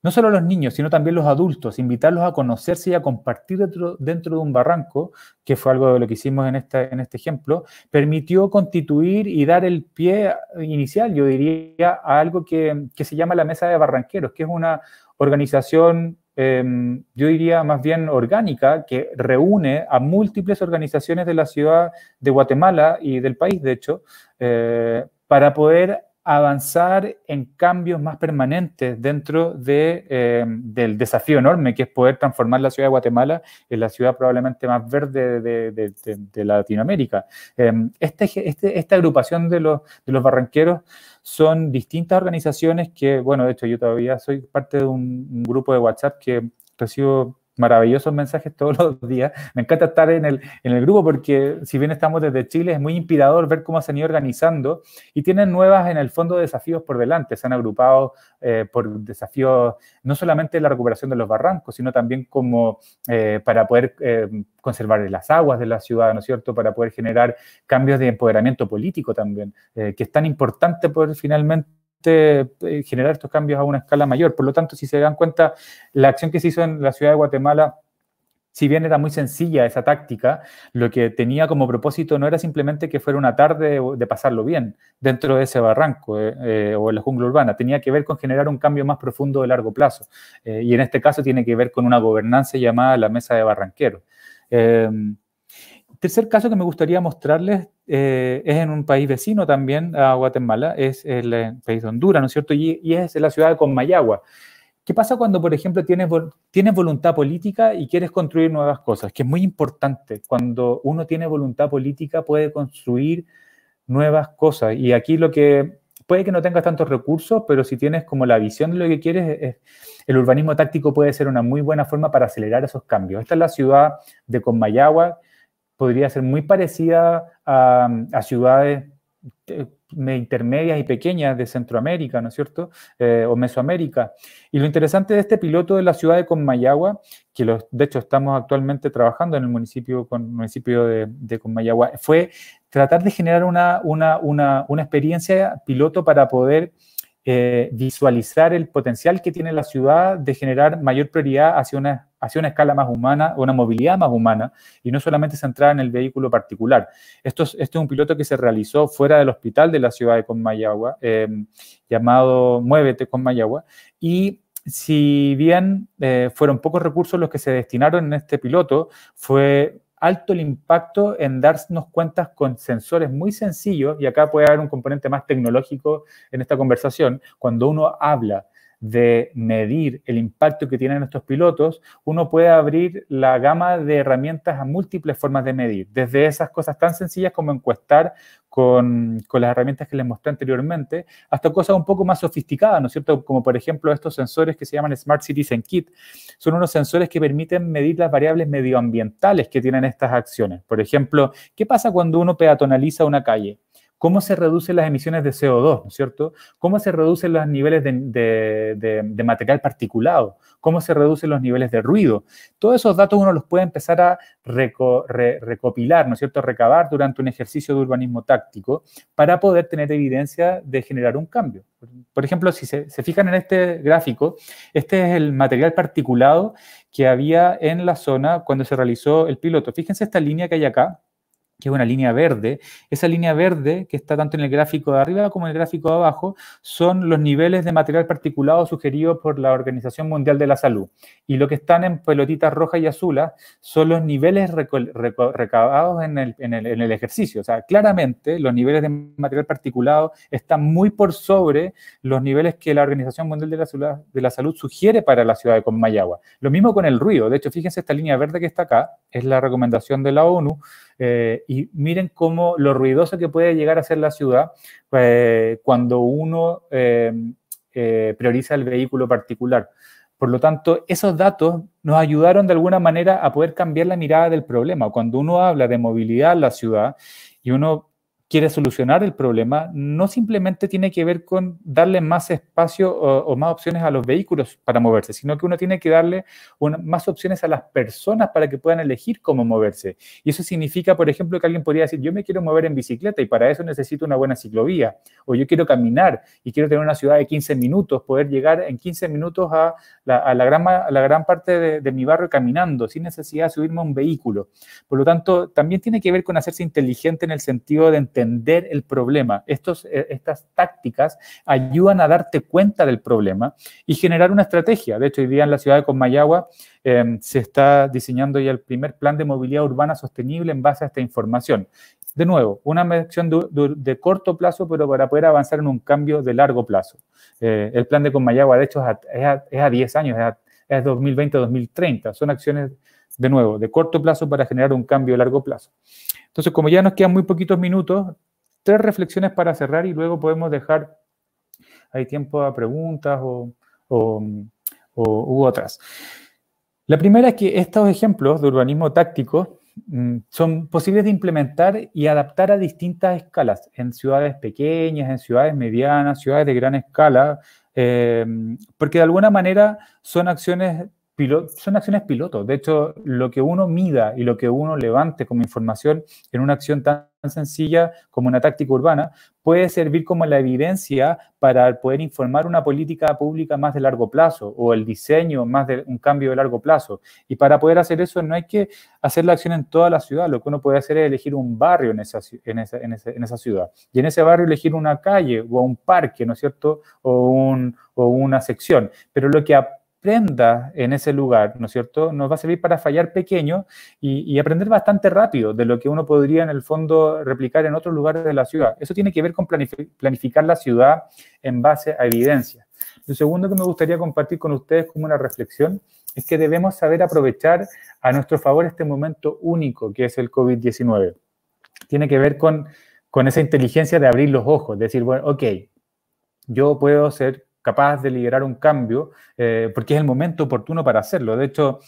no solo los niños, sino también los adultos, invitarlos a conocerse y a compartir dentro, de un barranco, que fue algo de lo que hicimos en, en este ejemplo, permitió constituir y dar el pie inicial, yo diría, a algo que, se llama la Mesa de Barranqueros, que es una organización, em, yo diría más bien orgánica, que reúne a múltiples organizaciones de la ciudad de Guatemala y del país, de hecho, eh, para poder avanzar en cambios más permanentes dentro eh, del desafío enorme que es poder transformar la ciudad de Guatemala en la ciudad probablemente más verde de, Latinoamérica. Eh, este este, esta agrupación de los, barranqueros son distintas organizaciones que, bueno, de hecho yo todavía soy parte de un grupo de WhatsApp que recibo maravillosos mensajes todos los días. Me encanta estar en el, en el grupo porque si bien estamos desde Chile, es muy inspirador ver cómo se han ido organizando y tienen nuevas en el fondo desafíos por delante. Se han agrupado eh, por desafíos no solamente la recuperación de los barrancos, sino también como eh, para poder eh, conservar las aguas de la ciudad, ¿no es cierto? Para poder generar cambios de empoderamiento político también, que es tan importante poder finalmente eh, generar estos cambios a una escala mayor. Por lo tanto, si se dan cuenta, la acción que se hizo en la ciudad de Guatemala, si bien era muy sencilla esa táctica, lo que tenía como propósito no era simplemente que fuera una tarde de pasarlo bien dentro de ese barranco eh, eh, o en la jungla urbana, tenía que ver con generar un cambio más profundo de largo plazo. y en este caso tiene que ver con una gobernanza llamada la mesa de Barranquero tercer caso que me gustaría mostrarles eh, es en un país vecino también a Guatemala, es el, eh, país de Honduras, ¿no es cierto? Y, es la ciudad de Conmayagua. ¿Qué pasa cuando, por ejemplo, tienes, tienes voluntad política y quieres construir nuevas cosas? Que es muy importante. Cuando uno tiene voluntad política puede construir nuevas cosas. Y aquí lo que puede que no tengas tantos recursos, pero si tienes como la visión de lo que quieres, el urbanismo táctico puede ser una muy buena forma para acelerar esos cambios. Esta es la ciudad de Conmayagua, podría ser muy parecida a, ciudades eh, intermedias y pequeñas de Centroamérica, ¿no es cierto? Eh, o Mesoamérica. Y lo interesante de este piloto de la ciudad de Conmayagua, que de hecho estamos actualmente trabajando en el municipio, municipio de, Conmayagua, fue tratar de generar una, experiencia piloto para poder eh, visualizar el potencial que tiene la ciudad de generar mayor prioridad hacia una hacia una escala más humana, una movilidad más humana, y no solamente centrada en el vehículo particular. Esto este es un piloto que se realizó fuera del hospital de la ciudad de Conmayagua, em, llamado Muévete Conmayagua, y si bien eh, fueron pocos recursos los que se destinaron en este piloto, fue alto el impacto en darnos cuentas con sensores muy sencillos, y acá puede haber un componente más tecnológico en esta conversación, cuando uno habla de medir el impacto que tienen estos pilotos, uno puede abrir la gama de herramientas a múltiples formas de medir, desde esas cosas tan sencillas como encuestar con, las herramientas que les mostré anteriormente, hasta cosas un poco más sofisticadas, ¿no es cierto? Como por ejemplo estos sensores que se llaman Smart Cities en Kit. Son unos sensores que permiten medir las variables medioambientales que tienen estas acciones. Por ejemplo, ¿qué pasa cuando uno peatonaliza una calle? cómo se reducen las emisiones de CO2, ¿no es cierto? Cómo se reducen los niveles de, material particulado, cómo se reducen los niveles de ruido. Todos esos datos uno los puede empezar a recopilar, ¿no es cierto? Recabar durante un ejercicio de urbanismo táctico para poder tener evidencia de generar un cambio. Por ejemplo, si se, se fijan en este gráfico, este es el material particulado que había en la zona cuando se realizó el piloto. Fíjense esta línea que hay acá que es una línea verde. Esa línea verde, que está tanto en el gráfico de arriba como en el gráfico de abajo, son los niveles de material particulado sugeridos por la Organización Mundial de la Salud. Y lo que están en pelotitas rojas y azulas son los niveles recabados en el, ejercicio. O sea, claramente los niveles de material particulado están muy por sobre los niveles que la Organización Mundial de la, Salud, de la Salud sugiere para la ciudad de Conmayagua. Lo mismo con el ruido. De hecho, fíjense esta línea verde que está acá, es la recomendación de la ONU eh, y miren cómo lo ruidoso que puede llegar a ser la ciudad eh, cuando uno eh, prioriza el vehículo particular. Por lo tanto, esos datos nos ayudaron de alguna manera a poder cambiar la mirada del problema. Cuando uno habla de movilidad en la ciudad y uno quiere solucionar el problema, no simplemente tiene que ver con darle más espacio o, más opciones a los vehículos para moverse, sino que uno tiene que darle más opciones a las personas para que puedan elegir cómo moverse. Y eso significa, por ejemplo, que alguien podría decir, yo me quiero mover en bicicleta y para eso necesito una buena ciclovía, o yo quiero caminar y quiero tener una ciudad de 15 minutos, poder llegar en 15 minutos a la, gran, parte de, de mi barrio caminando, sin necesidad de subirme a un vehículo. Por lo tanto, también tiene que ver con hacerse inteligente en el sentido de entender entender el problema. Eh, estas tácticas ayudan a darte cuenta del problema y generar una estrategia. De hecho, hoy día en la ciudad de Conmayagua em, se está diseñando ya el primer plan de movilidad urbana sostenible en base a esta información. De nuevo, una acción de, corto plazo, pero para poder avanzar en un cambio de largo plazo. Eh, el plan de Conmayagua, de hecho, es a 10 años, es 2020-2030. Son acciones, de nuevo, de corto plazo para generar un cambio de largo plazo. Entonces, como ya nos quedan muy poquitos minutos, tres reflexiones para cerrar y luego podemos dejar, hay tiempo a preguntas o, u otras. La primera es que estos ejemplos de urbanismo táctico mm, son posibles de implementar y adaptar a distintas escalas, en ciudades pequeñas, en ciudades medianas, ciudades de gran escala, eh, porque de alguna manera son acciones son acciones pilotos. De hecho, lo que uno mida y lo que uno levante como información en una acción tan sencilla como una táctica urbana puede servir como la evidencia para poder informar una política pública más de largo plazo o el diseño más de un cambio de largo plazo. Y para poder hacer eso no hay que hacer la acción en toda la ciudad, lo que uno puede hacer es elegir un barrio en esa, en ciudad. Y en ese barrio elegir una calle o un parque, ¿no es cierto? O, o una sección. Pero lo que prenda en ese lugar, ¿no es cierto? Nos va a servir para fallar pequeño y, aprender bastante rápido de lo que uno podría en el fondo replicar en otros lugares de la ciudad. Eso tiene que ver con planificar la ciudad en base a evidencia. Lo segundo que me gustaría compartir con ustedes como una reflexión es que debemos saber aprovechar a nuestro favor este momento único que es el COVID-19. Tiene que ver con, con esa inteligencia de abrir los ojos, de decir, bueno, ok, yo puedo ser capaz de liderar un cambio, eh, porque es el momento oportuno para hacerlo. De hecho,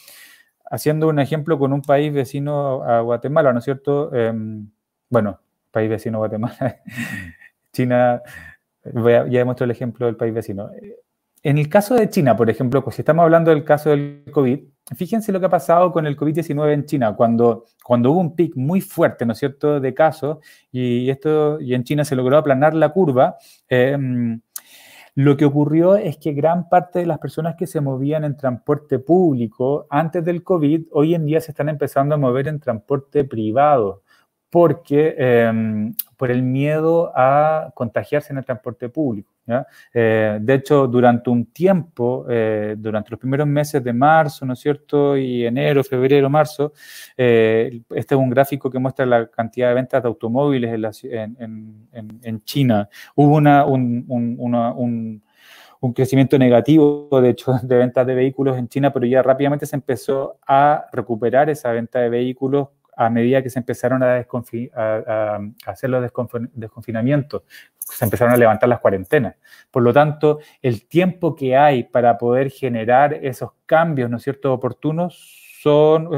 haciendo un ejemplo con un país vecino a Guatemala, ¿no es cierto? Em, bueno, país vecino a Guatemala, *laughs* China, ya he mostrado el ejemplo del país vecino. En el caso de China, por ejemplo, pues si estamos hablando del caso del COVID, fíjense lo que ha pasado con el COVID-19 en China, cuando, cuando hubo un pic muy fuerte, ¿no es cierto?, de casos, y, esto, y en China se logró aplanar la curva. Em, lo que ocurrió es que gran parte de las personas que se movían en transporte público antes del COVID, hoy en día se están empezando a mover en transporte privado, porque, em, por el miedo a contagiarse en el transporte público. Eh, de hecho, durante un tiempo, eh, durante los primeros meses de marzo, ¿no es cierto? Y enero, febrero, marzo, eh, este es un gráfico que muestra la cantidad de ventas de automóviles en, China. Hubo un crecimiento negativo, de hecho, *laughs* de ventas de vehículos en China, pero ya rápidamente se empezó a recuperar esa venta de vehículos a medida que se empezaron a, hacer los desconfinamientos, se empezaron a levantar las cuarentenas. Por lo tanto, el tiempo que hay para poder generar esos cambios, ¿no es cierto?, oportunos, es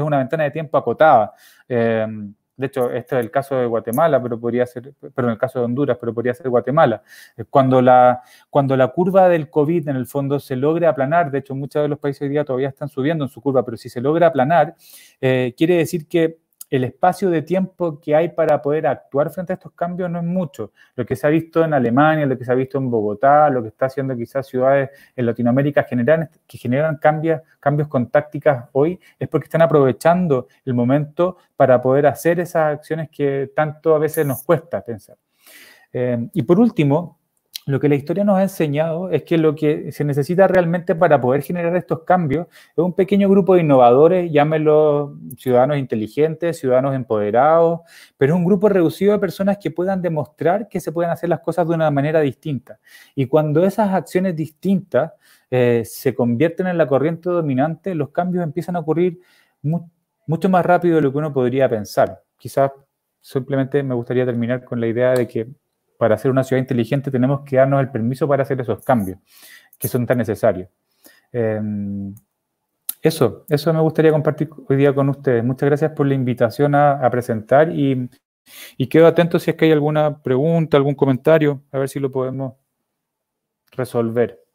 una ventana de tiempo acotada. Em, de hecho, esto es el caso de Guatemala, pero podría ser, perdón, el caso de Honduras, pero podría ser Guatemala. Eh, cuando la, cuando la curva del COVID en el fondo se logra aplanar, de hecho, muchos de los países hoy día todavía están subiendo en su curva, pero si se logra aplanar, eh, quiere decir que el espacio de tiempo que hay para poder actuar frente a estos cambios no es mucho. Lo que se ha visto en Alemania, lo que se ha visto en Bogotá, lo que está haciendo quizás ciudades en Latinoamérica que generan cambios, cambios con tácticas hoy, es porque están aprovechando el momento para poder hacer esas acciones que tanto a veces nos cuesta pensar. Eh, y por último, lo que la historia nos ha enseñado es que lo que se necesita realmente para poder generar estos cambios es un pequeño grupo de innovadores, llámelos ciudadanos inteligentes, ciudadanos empoderados, pero es un grupo reducido de personas que puedan demostrar que se pueden hacer las cosas de una manera distinta. Y cuando esas acciones distintas eh, se convierten en la corriente dominante, los cambios empiezan a ocurrir mucho más rápido de lo que uno podría pensar. Quizás simplemente me gustaría terminar con la idea de que para ser una ciudad inteligente tenemos que darnos el permiso para hacer esos cambios que son tan necesarios. Em, eso, eso me gustaría compartir hoy día con ustedes. Muchas gracias por la invitación a, presentar y, y, quedo atento si es que hay alguna pregunta, algún comentario, a ver si lo podemos resolver.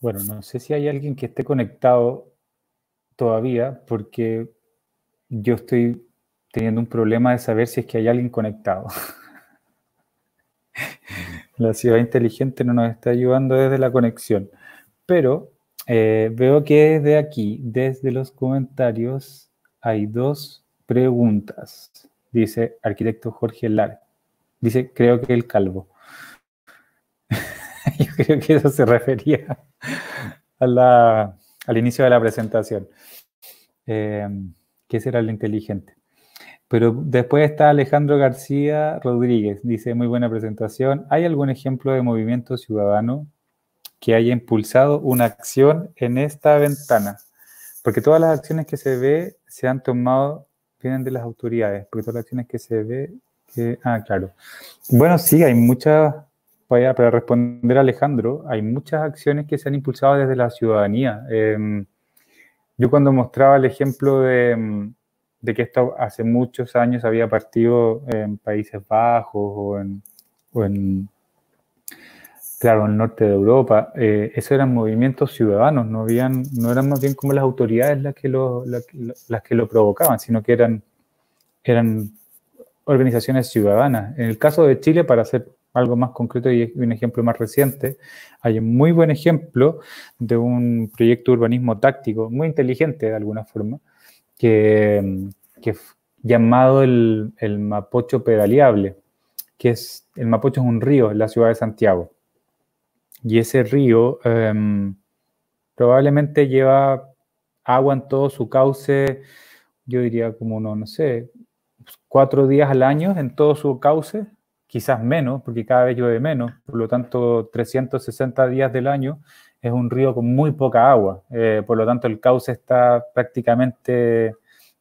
Bueno, no sé si hay alguien que esté conectado todavía, porque yo estoy teniendo un problema de saber si es que hay alguien conectado. *laughs* la ciudad inteligente no nos está ayudando desde la conexión, pero eh, veo que desde aquí, desde los comentarios, hay dos preguntas. Dice arquitecto Jorge Lar. Dice, creo que el calvo. *laughs* Yo creo que eso se refería a la, al inicio de la presentación, eh, que será el inteligente. Pero después está Alejandro García Rodríguez, dice, muy buena presentación. ¿Hay algún ejemplo de movimiento ciudadano que haya impulsado una acción en esta ventana? Porque todas las acciones que se ve se han tomado, vienen de las autoridades, porque todas las acciones que se ve, ah, claro. Bueno, sí, hay muchas para, responder a Alejandro, hay muchas acciones que se han impulsado desde la ciudadanía. Em, yo cuando mostraba el ejemplo em, de, que esto hace muchos años había partido en Países Bajos o en, claro, el norte de Europa, eh, esos eran movimientos ciudadanos, no, habían, no eran más bien como las autoridades las que lo, las, que lo provocaban, sino que eran, eran organizaciones ciudadanas. En el caso de Chile, para hacer algo más concreto y un ejemplo más reciente, hay un muy buen ejemplo de un proyecto de urbanismo táctico, muy inteligente de alguna forma, que, llamado el, Mapocho pedaleable, que es, el Mapocho es un río en la ciudad de Santiago. Y ese río em, probablemente lleva agua en todo su cauce, yo diría como no no sé, cuatro días al año en todo su cauce, quizás menos, porque cada vez llueve menos, por lo tanto 360 días del año es un río con muy poca agua, eh, por lo tanto el cauce está prácticamente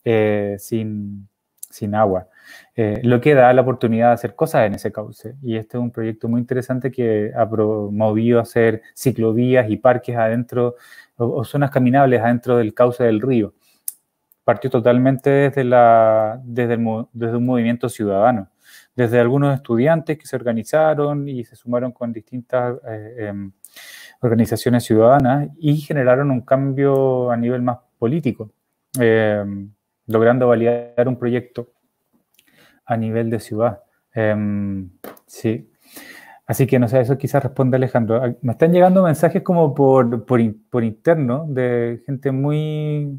eh, sin, sin, agua, eh, lo que da la oportunidad de hacer cosas en ese cauce. Y este es un proyecto muy interesante que ha promovido hacer ciclovías y parques adentro o, zonas caminables adentro del cauce del río. Partió totalmente desde, la, desde un movimiento ciudadano desde algunos estudiantes que se organizaron y se sumaron con distintas eh, em, organizaciones ciudadanas y generaron un cambio a nivel más político, em, logrando validar un proyecto a nivel de ciudad. Em, sí. Así que no sé, eso quizás responde Alejandro. Ah, me están llegando mensajes como por, por interno de gente muy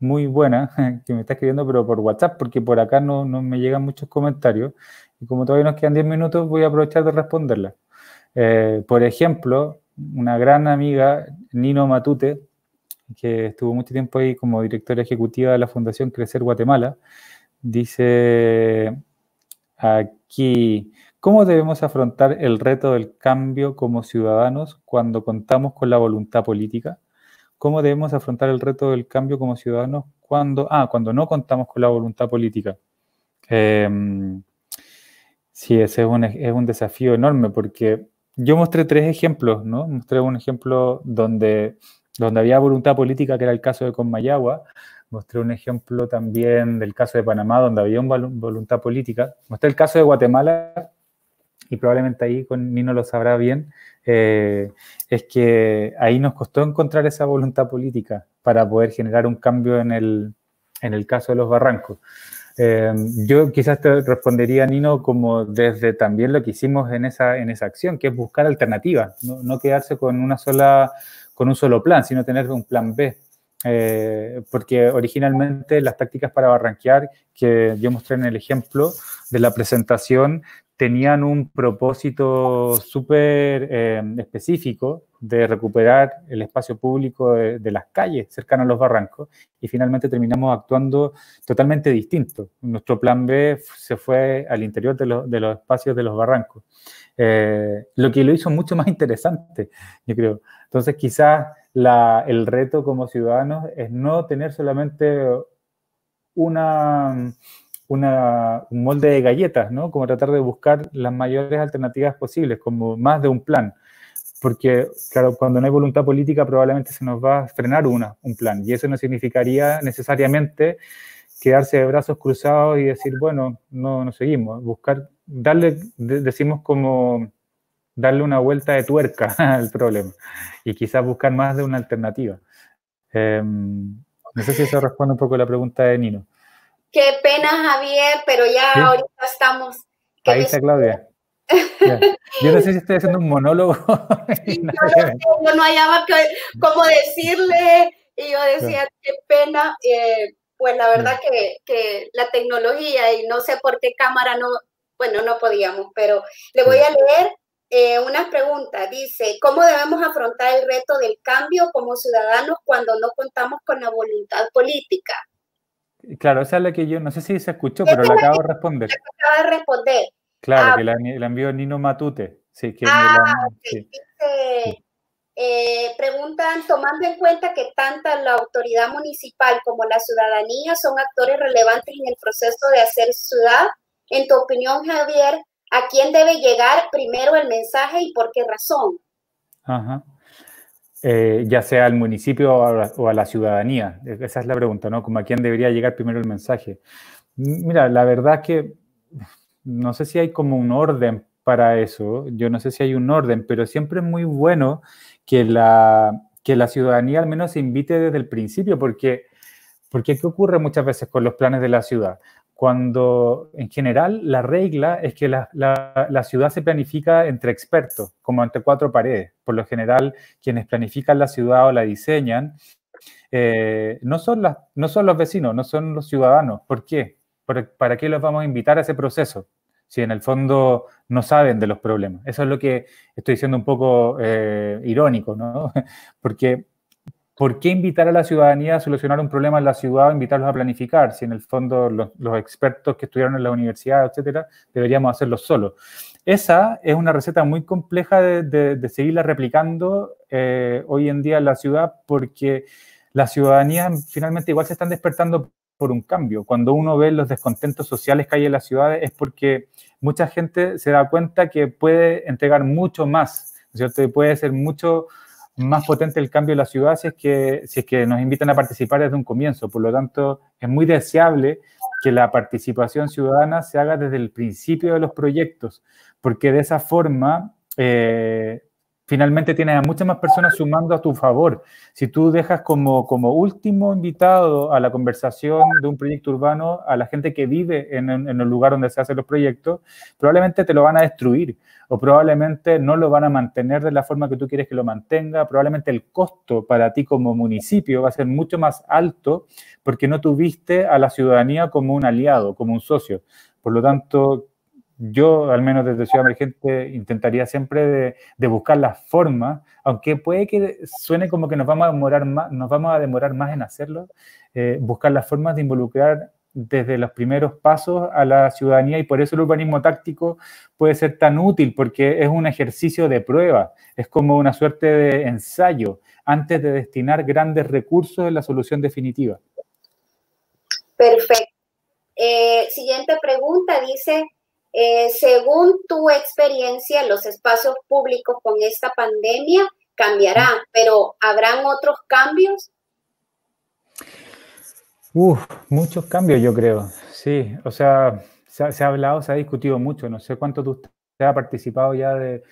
muy buena *laughs* que me está escribiendo, pero por WhatsApp, porque por acá no, me llegan muchos comentarios. Y como todavía nos quedan 10 minutos, voy a aprovechar de responderla. Eh, por ejemplo, una gran amiga, Nino Matute, que estuvo mucho tiempo ahí como directora ejecutiva de la Fundación Crecer Guatemala, dice aquí, ¿cómo debemos afrontar el reto del cambio como ciudadanos cuando contamos con la voluntad política? ¿Cómo debemos afrontar el reto del cambio como ciudadanos cuando, ah, cuando no contamos con la voluntad política? Em, sí, ese e, es un, desafío enorme porque yo mostré tres ejemplos, ¿no? Mostré un ejemplo donde, donde había voluntad política, que era el caso de Conmayagua. Mostré un ejemplo también del caso de Panamá, donde había voluntad política. Mostré el caso de Guatemala, y probablemente ahí con Nino lo sabrá bien, eh, es que ahí nos costó encontrar esa voluntad política para poder generar un cambio en el, en el caso de los barrancos. Eh, yo quizás te respondería, Nino, como desde también lo que hicimos en esa, en esa acción, que es buscar alternativas, no, quedarse con, una sola, con un solo plan, sino tener un plan B. Eh, porque originalmente las tácticas para barranquear que yo mostré en el ejemplo de la presentación tenían un propósito súper eh, específico de recuperar el espacio público de, las calles cercanas a los barrancos y finalmente terminamos actuando totalmente distinto. Nuestro plan B se fue al interior de, los espacios de los barrancos, eh, lo que lo hizo mucho más interesante, yo creo. Entonces quizás el reto como ciudadanos es no tener solamente una una, un molde de galletas, ¿no? Como tratar de buscar las mayores alternativas posibles, como más de un plan. Porque, claro, cuando no hay voluntad política probablemente se nos va a frenar una, un plan. Y eso no significaría necesariamente quedarse de brazos cruzados y decir, bueno, no, no seguimos. Buscar, darle, decimos como darle una vuelta de tuerca *laughs* al problema y quizás buscar más de una alternativa. Em, no sé si eso responde un poco a la pregunta de Nino. Qué pena, Javier, pero ya ahorita estamos. Ahí está Claudia. Yo no sé si estoy haciendo un monólogo. *laughs* yo, no cómo decirle y yo decía, qué pena. Eh, pues la verdad que, la tecnología y no sé por qué cámara no, bueno, no podíamos, pero le voy a leer eh, unas preguntas. Dice, ¿cómo debemos afrontar el reto del cambio como ciudadanos cuando no contamos con la voluntad política? Claro, esa es la que yo, no sé si se escuchó, pero la acabo de responder. La acabo de responder. Claro, ah, que la, envió Nino Matute. Sí, que ah, la, eh, preguntan, tomando en cuenta que tanto la autoridad municipal como la ciudadanía son actores relevantes en el proceso de hacer ciudad, en tu opinión, Javier, ¿a quién debe llegar primero el mensaje y por qué razón? Ajá. Eh, ya sea al municipio o a, la, ciudadanía? Esa es la pregunta, ¿no? Como a quién debería llegar primero el mensaje. Mira, la verdad que no sé si hay como un orden para eso, yo no sé si hay un orden, pero siempre es muy bueno que la, que la ciudadanía al menos se invite desde el principio, porque, porque ¿qué ocurre muchas veces con los planes de la ciudad? cuando en general la regla es que la, la, ciudad se planifica entre expertos, como entre cuatro paredes. Por lo general, quienes planifican la ciudad o la diseñan eh, no, son las, no son los vecinos, no son los ciudadanos. ¿Por qué? ¿Para, qué los vamos a invitar a ese proceso? Si en el fondo no saben de los problemas. Eso es lo que estoy diciendo un poco eh, irónico, ¿no? *laughs* Porque ¿por qué invitar a la ciudadanía a solucionar un problema en la ciudad, invitarlos a planificar? Si en el fondo los, expertos que estudiaron en la universidad, etcétera, deberíamos hacerlo solos. Esa es una receta muy compleja de, seguirla replicando eh, hoy en día en la ciudad porque la ciudadanía finalmente igual se están despertando por un cambio. Cuando uno ve los descontentos sociales que hay en las ciudades es porque mucha gente se da cuenta que puede entregar mucho más, ¿cierto? Y puede ser mucho más potente el cambio de la ciudad si es, que, es que nos invitan a participar desde un comienzo. Por lo tanto, es muy deseable que la participación ciudadana se haga desde el principio de los proyectos, porque de esa forma eh, finalmente tienes a muchas más personas sumando a tu favor. Si tú dejas como, como último invitado a la conversación de un proyecto urbano a la gente que vive en, en, el lugar donde se hacen los proyectos, probablemente te lo van a destruir o probablemente no lo van a mantener de la forma que tú quieres que lo mantenga, probablemente el costo para ti como municipio va a ser mucho más alto porque no tuviste a la ciudadanía como un aliado, como un socio. Por lo tanto, yo, al menos desde Ciudad Emergente, intentaría siempre de, buscar las formas, aunque puede que suene como que nos vamos a demorar más, nos vamos a demorar más en hacerlo, eh, buscar las formas de involucrar desde los primeros pasos a la ciudadanía y por eso el urbanismo táctico puede ser tan útil porque es un ejercicio de prueba, es como una suerte de ensayo antes de destinar grandes recursos en la solución definitiva. Perfecto. Eh, siguiente pregunta dice, eh, según tu experiencia, los espacios públicos con esta pandemia cambiarán, pero ¿habrán otros cambios? Uf, muchos cambios yo creo, sí. O sea, se ha, hablado, se ha discutido mucho. No sé cuánto tú ha has participado ya de,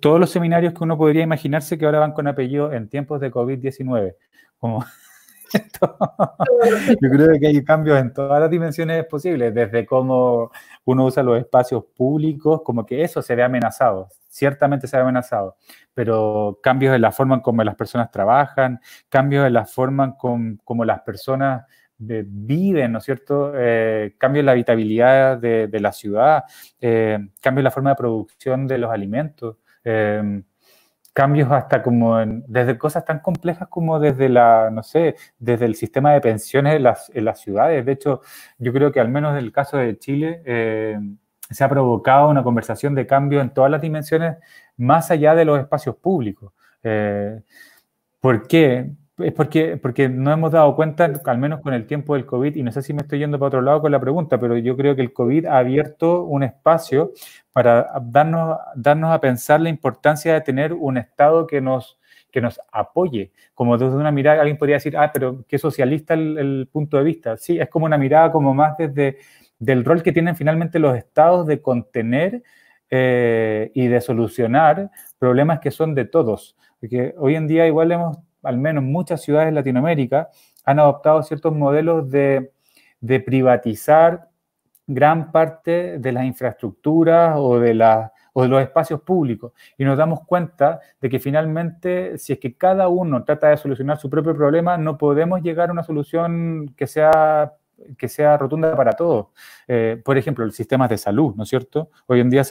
todos los seminarios que uno podría imaginarse que ahora van con apellido en tiempos de COVID-19. Como *laughs* Yo creo que hay cambios en todas las dimensiones posibles, desde cómo uno usa los espacios públicos, como que eso se ve amenazado, ciertamente se ve amenazado, pero cambios en la forma en cómo las personas trabajan, cambios en la forma en cómo, las personas eh, viven, ¿no es cierto? Eh, cambios en la habitabilidad de, la ciudad, eh, cambios en la forma de producción de los alimentos. Eh, cambios hasta como desde cosas tan complejas como desde la, no sé, desde el sistema de pensiones en las, ciudades. De hecho, yo creo que al menos en el caso de Chile eh, se ha provocado una conversación de cambio en todas las dimensiones más allá de los espacios públicos. Eh, ¿Por qué? Es porque, porque no hemos dado cuenta, al menos con el tiempo del COVID, y no sé si me estoy yendo para otro lado con la pregunta, pero yo creo que el COVID ha abierto un espacio para darnos, darnos a pensar la importancia de tener un Estado que nos, que nos apoye. Como desde una mirada, alguien podría decir, ah, pero qué socialista el, punto de vista. Sí, es como una mirada como más desde el rol que tienen finalmente los estados de contener eh, y de solucionar problemas que son de todos. Porque hoy en día igual hemos al menos muchas ciudades de Latinoamérica han adoptado ciertos modelos de, privatizar gran parte de las infraestructuras o de, de los espacios públicos. Y nos damos cuenta de que finalmente, si es que cada uno trata de solucionar su propio problema, no podemos llegar a una solución que sea que sea rotunda para todos. Eh, por ejemplo, el sistema de salud, ¿no es cierto? Hoy en día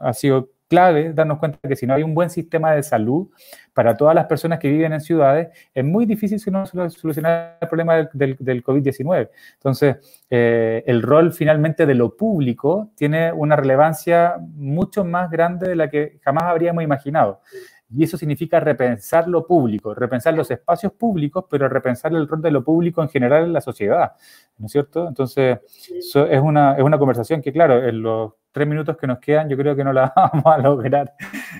ha sido clave darnos cuenta que si no hay un buen sistema de salud para todas las personas que viven en ciudades, es muy difícil solucionar el problema del, COVID-19. Entonces, eh, el rol finalmente de lo público tiene una relevancia mucho más grande de la que jamás habríamos imaginado. Y eso significa repensar lo público, repensar los espacios públicos, pero repensar el rol de lo público en general en la sociedad, ¿no es cierto? Entonces, es, una, es una conversación que, claro, en los tres minutos que nos quedan, yo creo que no la *laughs* vamos a lograr.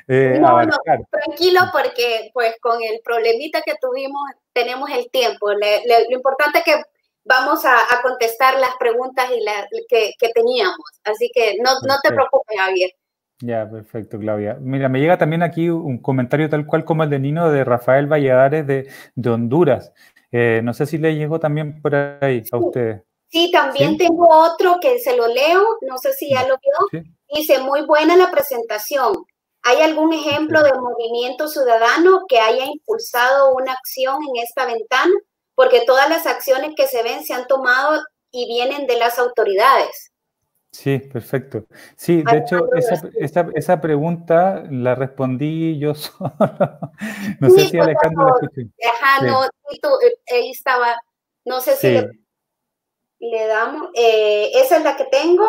Eh, no, no, tranquilo, porque pues con el problemita que tuvimos, tenemos el tiempo. lo importante es que vamos a, contestar las preguntas y las que, teníamos. Así que no, no te preocupes, Javier. Ya, perfecto, Claudia. Mira, me llega también aquí un comentario tal cual como el de Nino de Rafael Valladares de, Honduras. Eh, no sé si le llegó también por ahí a ustedes. Sí, también tengo otro que se lo leo, no sé si ya lo vio. Dice, muy buena la presentación. ¿Hay algún ejemplo de movimiento ciudadano que haya impulsado una acción en esta ventana? Porque todas las acciones que se ven se han tomado y vienen de las autoridades. Sí, perfecto. Sí, de hecho, esa, pregunta la respondí yo *laughs* solo. No sé si Alejandro la escuchó. Ajá, no, eh, ahí estaba. No sé si le, damos. Eh, esa es la que tengo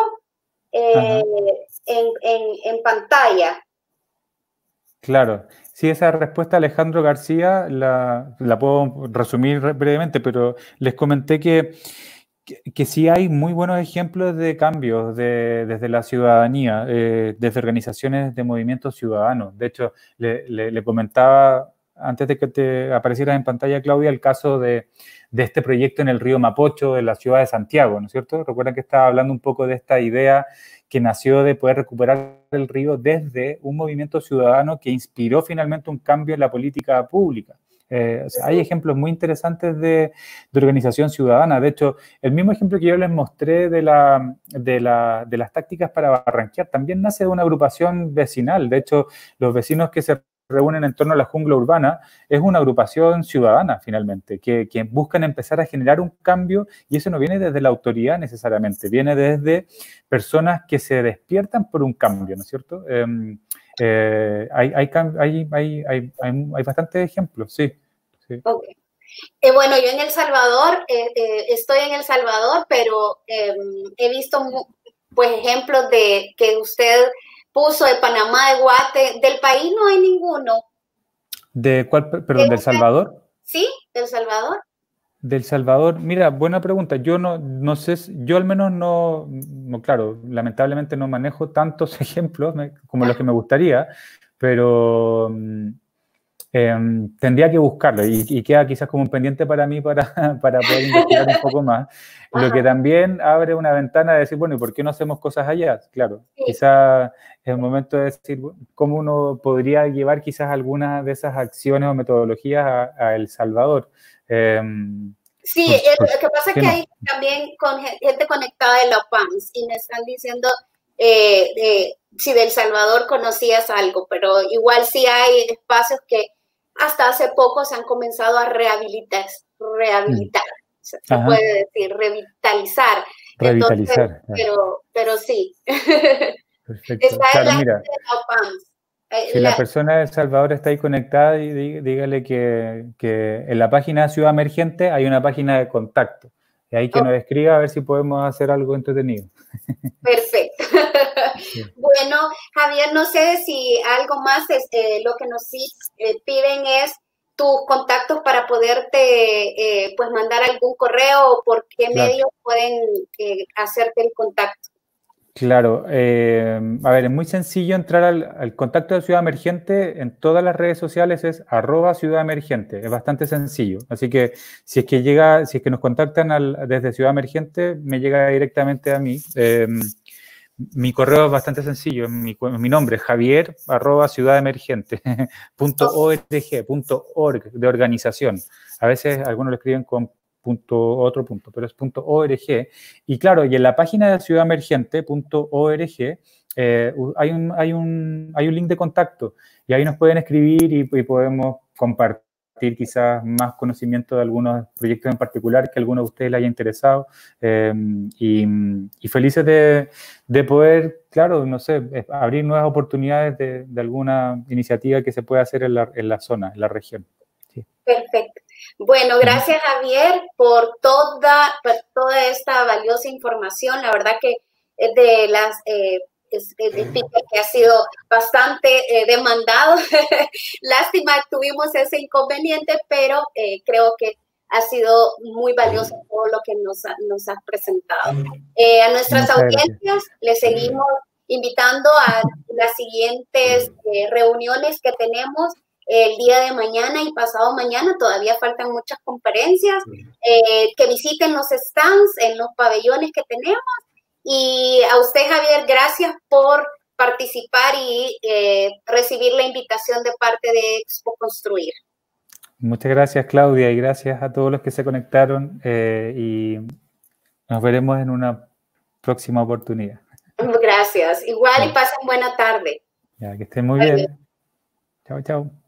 eh, en, pantalla. Claro. Sí, esa respuesta Alejandro García la, la puedo resumir brevemente, pero les comenté que que, sí hay muy buenos ejemplos de cambios de, desde la ciudadanía, eh, desde organizaciones de movimientos ciudadanos. De hecho, le, comentaba antes de que te aparecieras en pantalla, Claudia, el caso de, este proyecto en el río Mapocho, en la ciudad de Santiago, ¿no es cierto? Recuerda que estaba hablando un poco de esta idea que nació de poder recuperar el río desde un movimiento ciudadano que inspiró finalmente un cambio en la política pública. Eh, hay ejemplos muy interesantes de, organización ciudadana. De hecho, el mismo ejemplo que yo les mostré de, la, de, las tácticas para barranquear también nace de una agrupación vecinal. De hecho, los vecinos que se reúnen en torno a la jungla urbana es una agrupación ciudadana finalmente, que, buscan empezar a generar un cambio y eso no viene desde la autoridad necesariamente, viene desde personas que se despiertan por un cambio, ¿no es cierto? Em, eh, hay, hay, hay, hay, hay, bastantes ejemplos, sí. Eh, bueno, yo en El Salvador, eh, eh, estoy en El Salvador, pero em, he visto pues ejemplos de que usted puso de Panamá, de Guate, del país no hay ninguno. ¿De cuál, perdón, del Salvador? Sí, del Salvador. Del Salvador, mira, buena pregunta. Yo no, no sé, yo al menos no, claro, lamentablemente no manejo tantos *laughs* ejemplos como los que me gustaría, pero mm, em, tendría que buscarlo y, queda quizás como un pendiente para mí para, *laughs* para poder investigar un poco más. *laughs* Lo que también abre una ventana de decir, bueno, ¿y por qué no hacemos cosas allá? Claro, quizás es el momento de decir cómo uno podría llevar quizás algunas de esas acciones o metodologías a, El Salvador. Em, Sí, pues, eh, lo pues, que pasa es que hay también con gente conectada de la PAMS y me están diciendo eh, si del Salvador conocías algo, pero igual sí hay espacios que hasta hace poco se han comenzado a rehabilitar, rehabilitar, se puede decir, revitalizar. pero, sí. *laughs* Está la PAMS. Eh, si la, persona de El Salvador está ahí conectada, y dígale que, en la página Ciudad Emergente hay una página de contacto. Y ahí que nos escriba a ver si podemos hacer algo entretenido. *laughs* Perfecto. *laughs* bueno, Javier, no sé si algo más, eh, lo que nos eh, piden es tus contactos para poderte pues mandar algún correo o por qué medio pueden hacerte el contacto. Claro, em, a ver, es muy sencillo entrar al, contacto de Ciudad Emergente en todas las redes sociales, es arroba Ciudad Emergente, es bastante sencillo. Así que si es que llega, si es que nos contactan desde Ciudad Emergente, me llega directamente a mí. Em, mi correo es bastante sencillo, mi, nombre es javier arroba ciudad emergente, *laughs* punto de organización. A veces algunos lo escriben con punto, otro punto, pero es punto .org. Y claro, y en la página de ciudad eh, hay, un, hay, un, hay un link de contacto y ahí nos pueden escribir y, podemos compartir quizás más conocimiento de algunos proyectos en particular que a alguno de ustedes le haya interesado. Em, y, felices de, de, poder, claro, no sé, eh, abrir nuevas oportunidades de, alguna iniciativa que se pueda hacer en la, zona, en la región. Perfecto. Bueno, gracias Javier por toda, por toda esta valiosa información. La verdad que de las eh, que ha sido bastante eh, demandado. *laughs* Lástima tuvimos ese inconveniente, pero eh, creo que ha sido muy valioso todo lo que nos, has presentado. a nuestras audiencias les seguimos invitando a las siguientes reuniones que tenemos el día de mañana y pasado mañana. Todavía faltan muchas conferencias. Eh, que visiten los stands en los pabellones que tenemos. Y a usted, Javier, gracias por participar y eh, recibir la invitación de parte de Expo Construir. Muchas gracias, Claudia, y gracias a todos los que se conectaron. Eh, y nos veremos en una próxima oportunidad. Gracias. Igual y pasen buena tarde. que estén muy, bien. Chao, chao.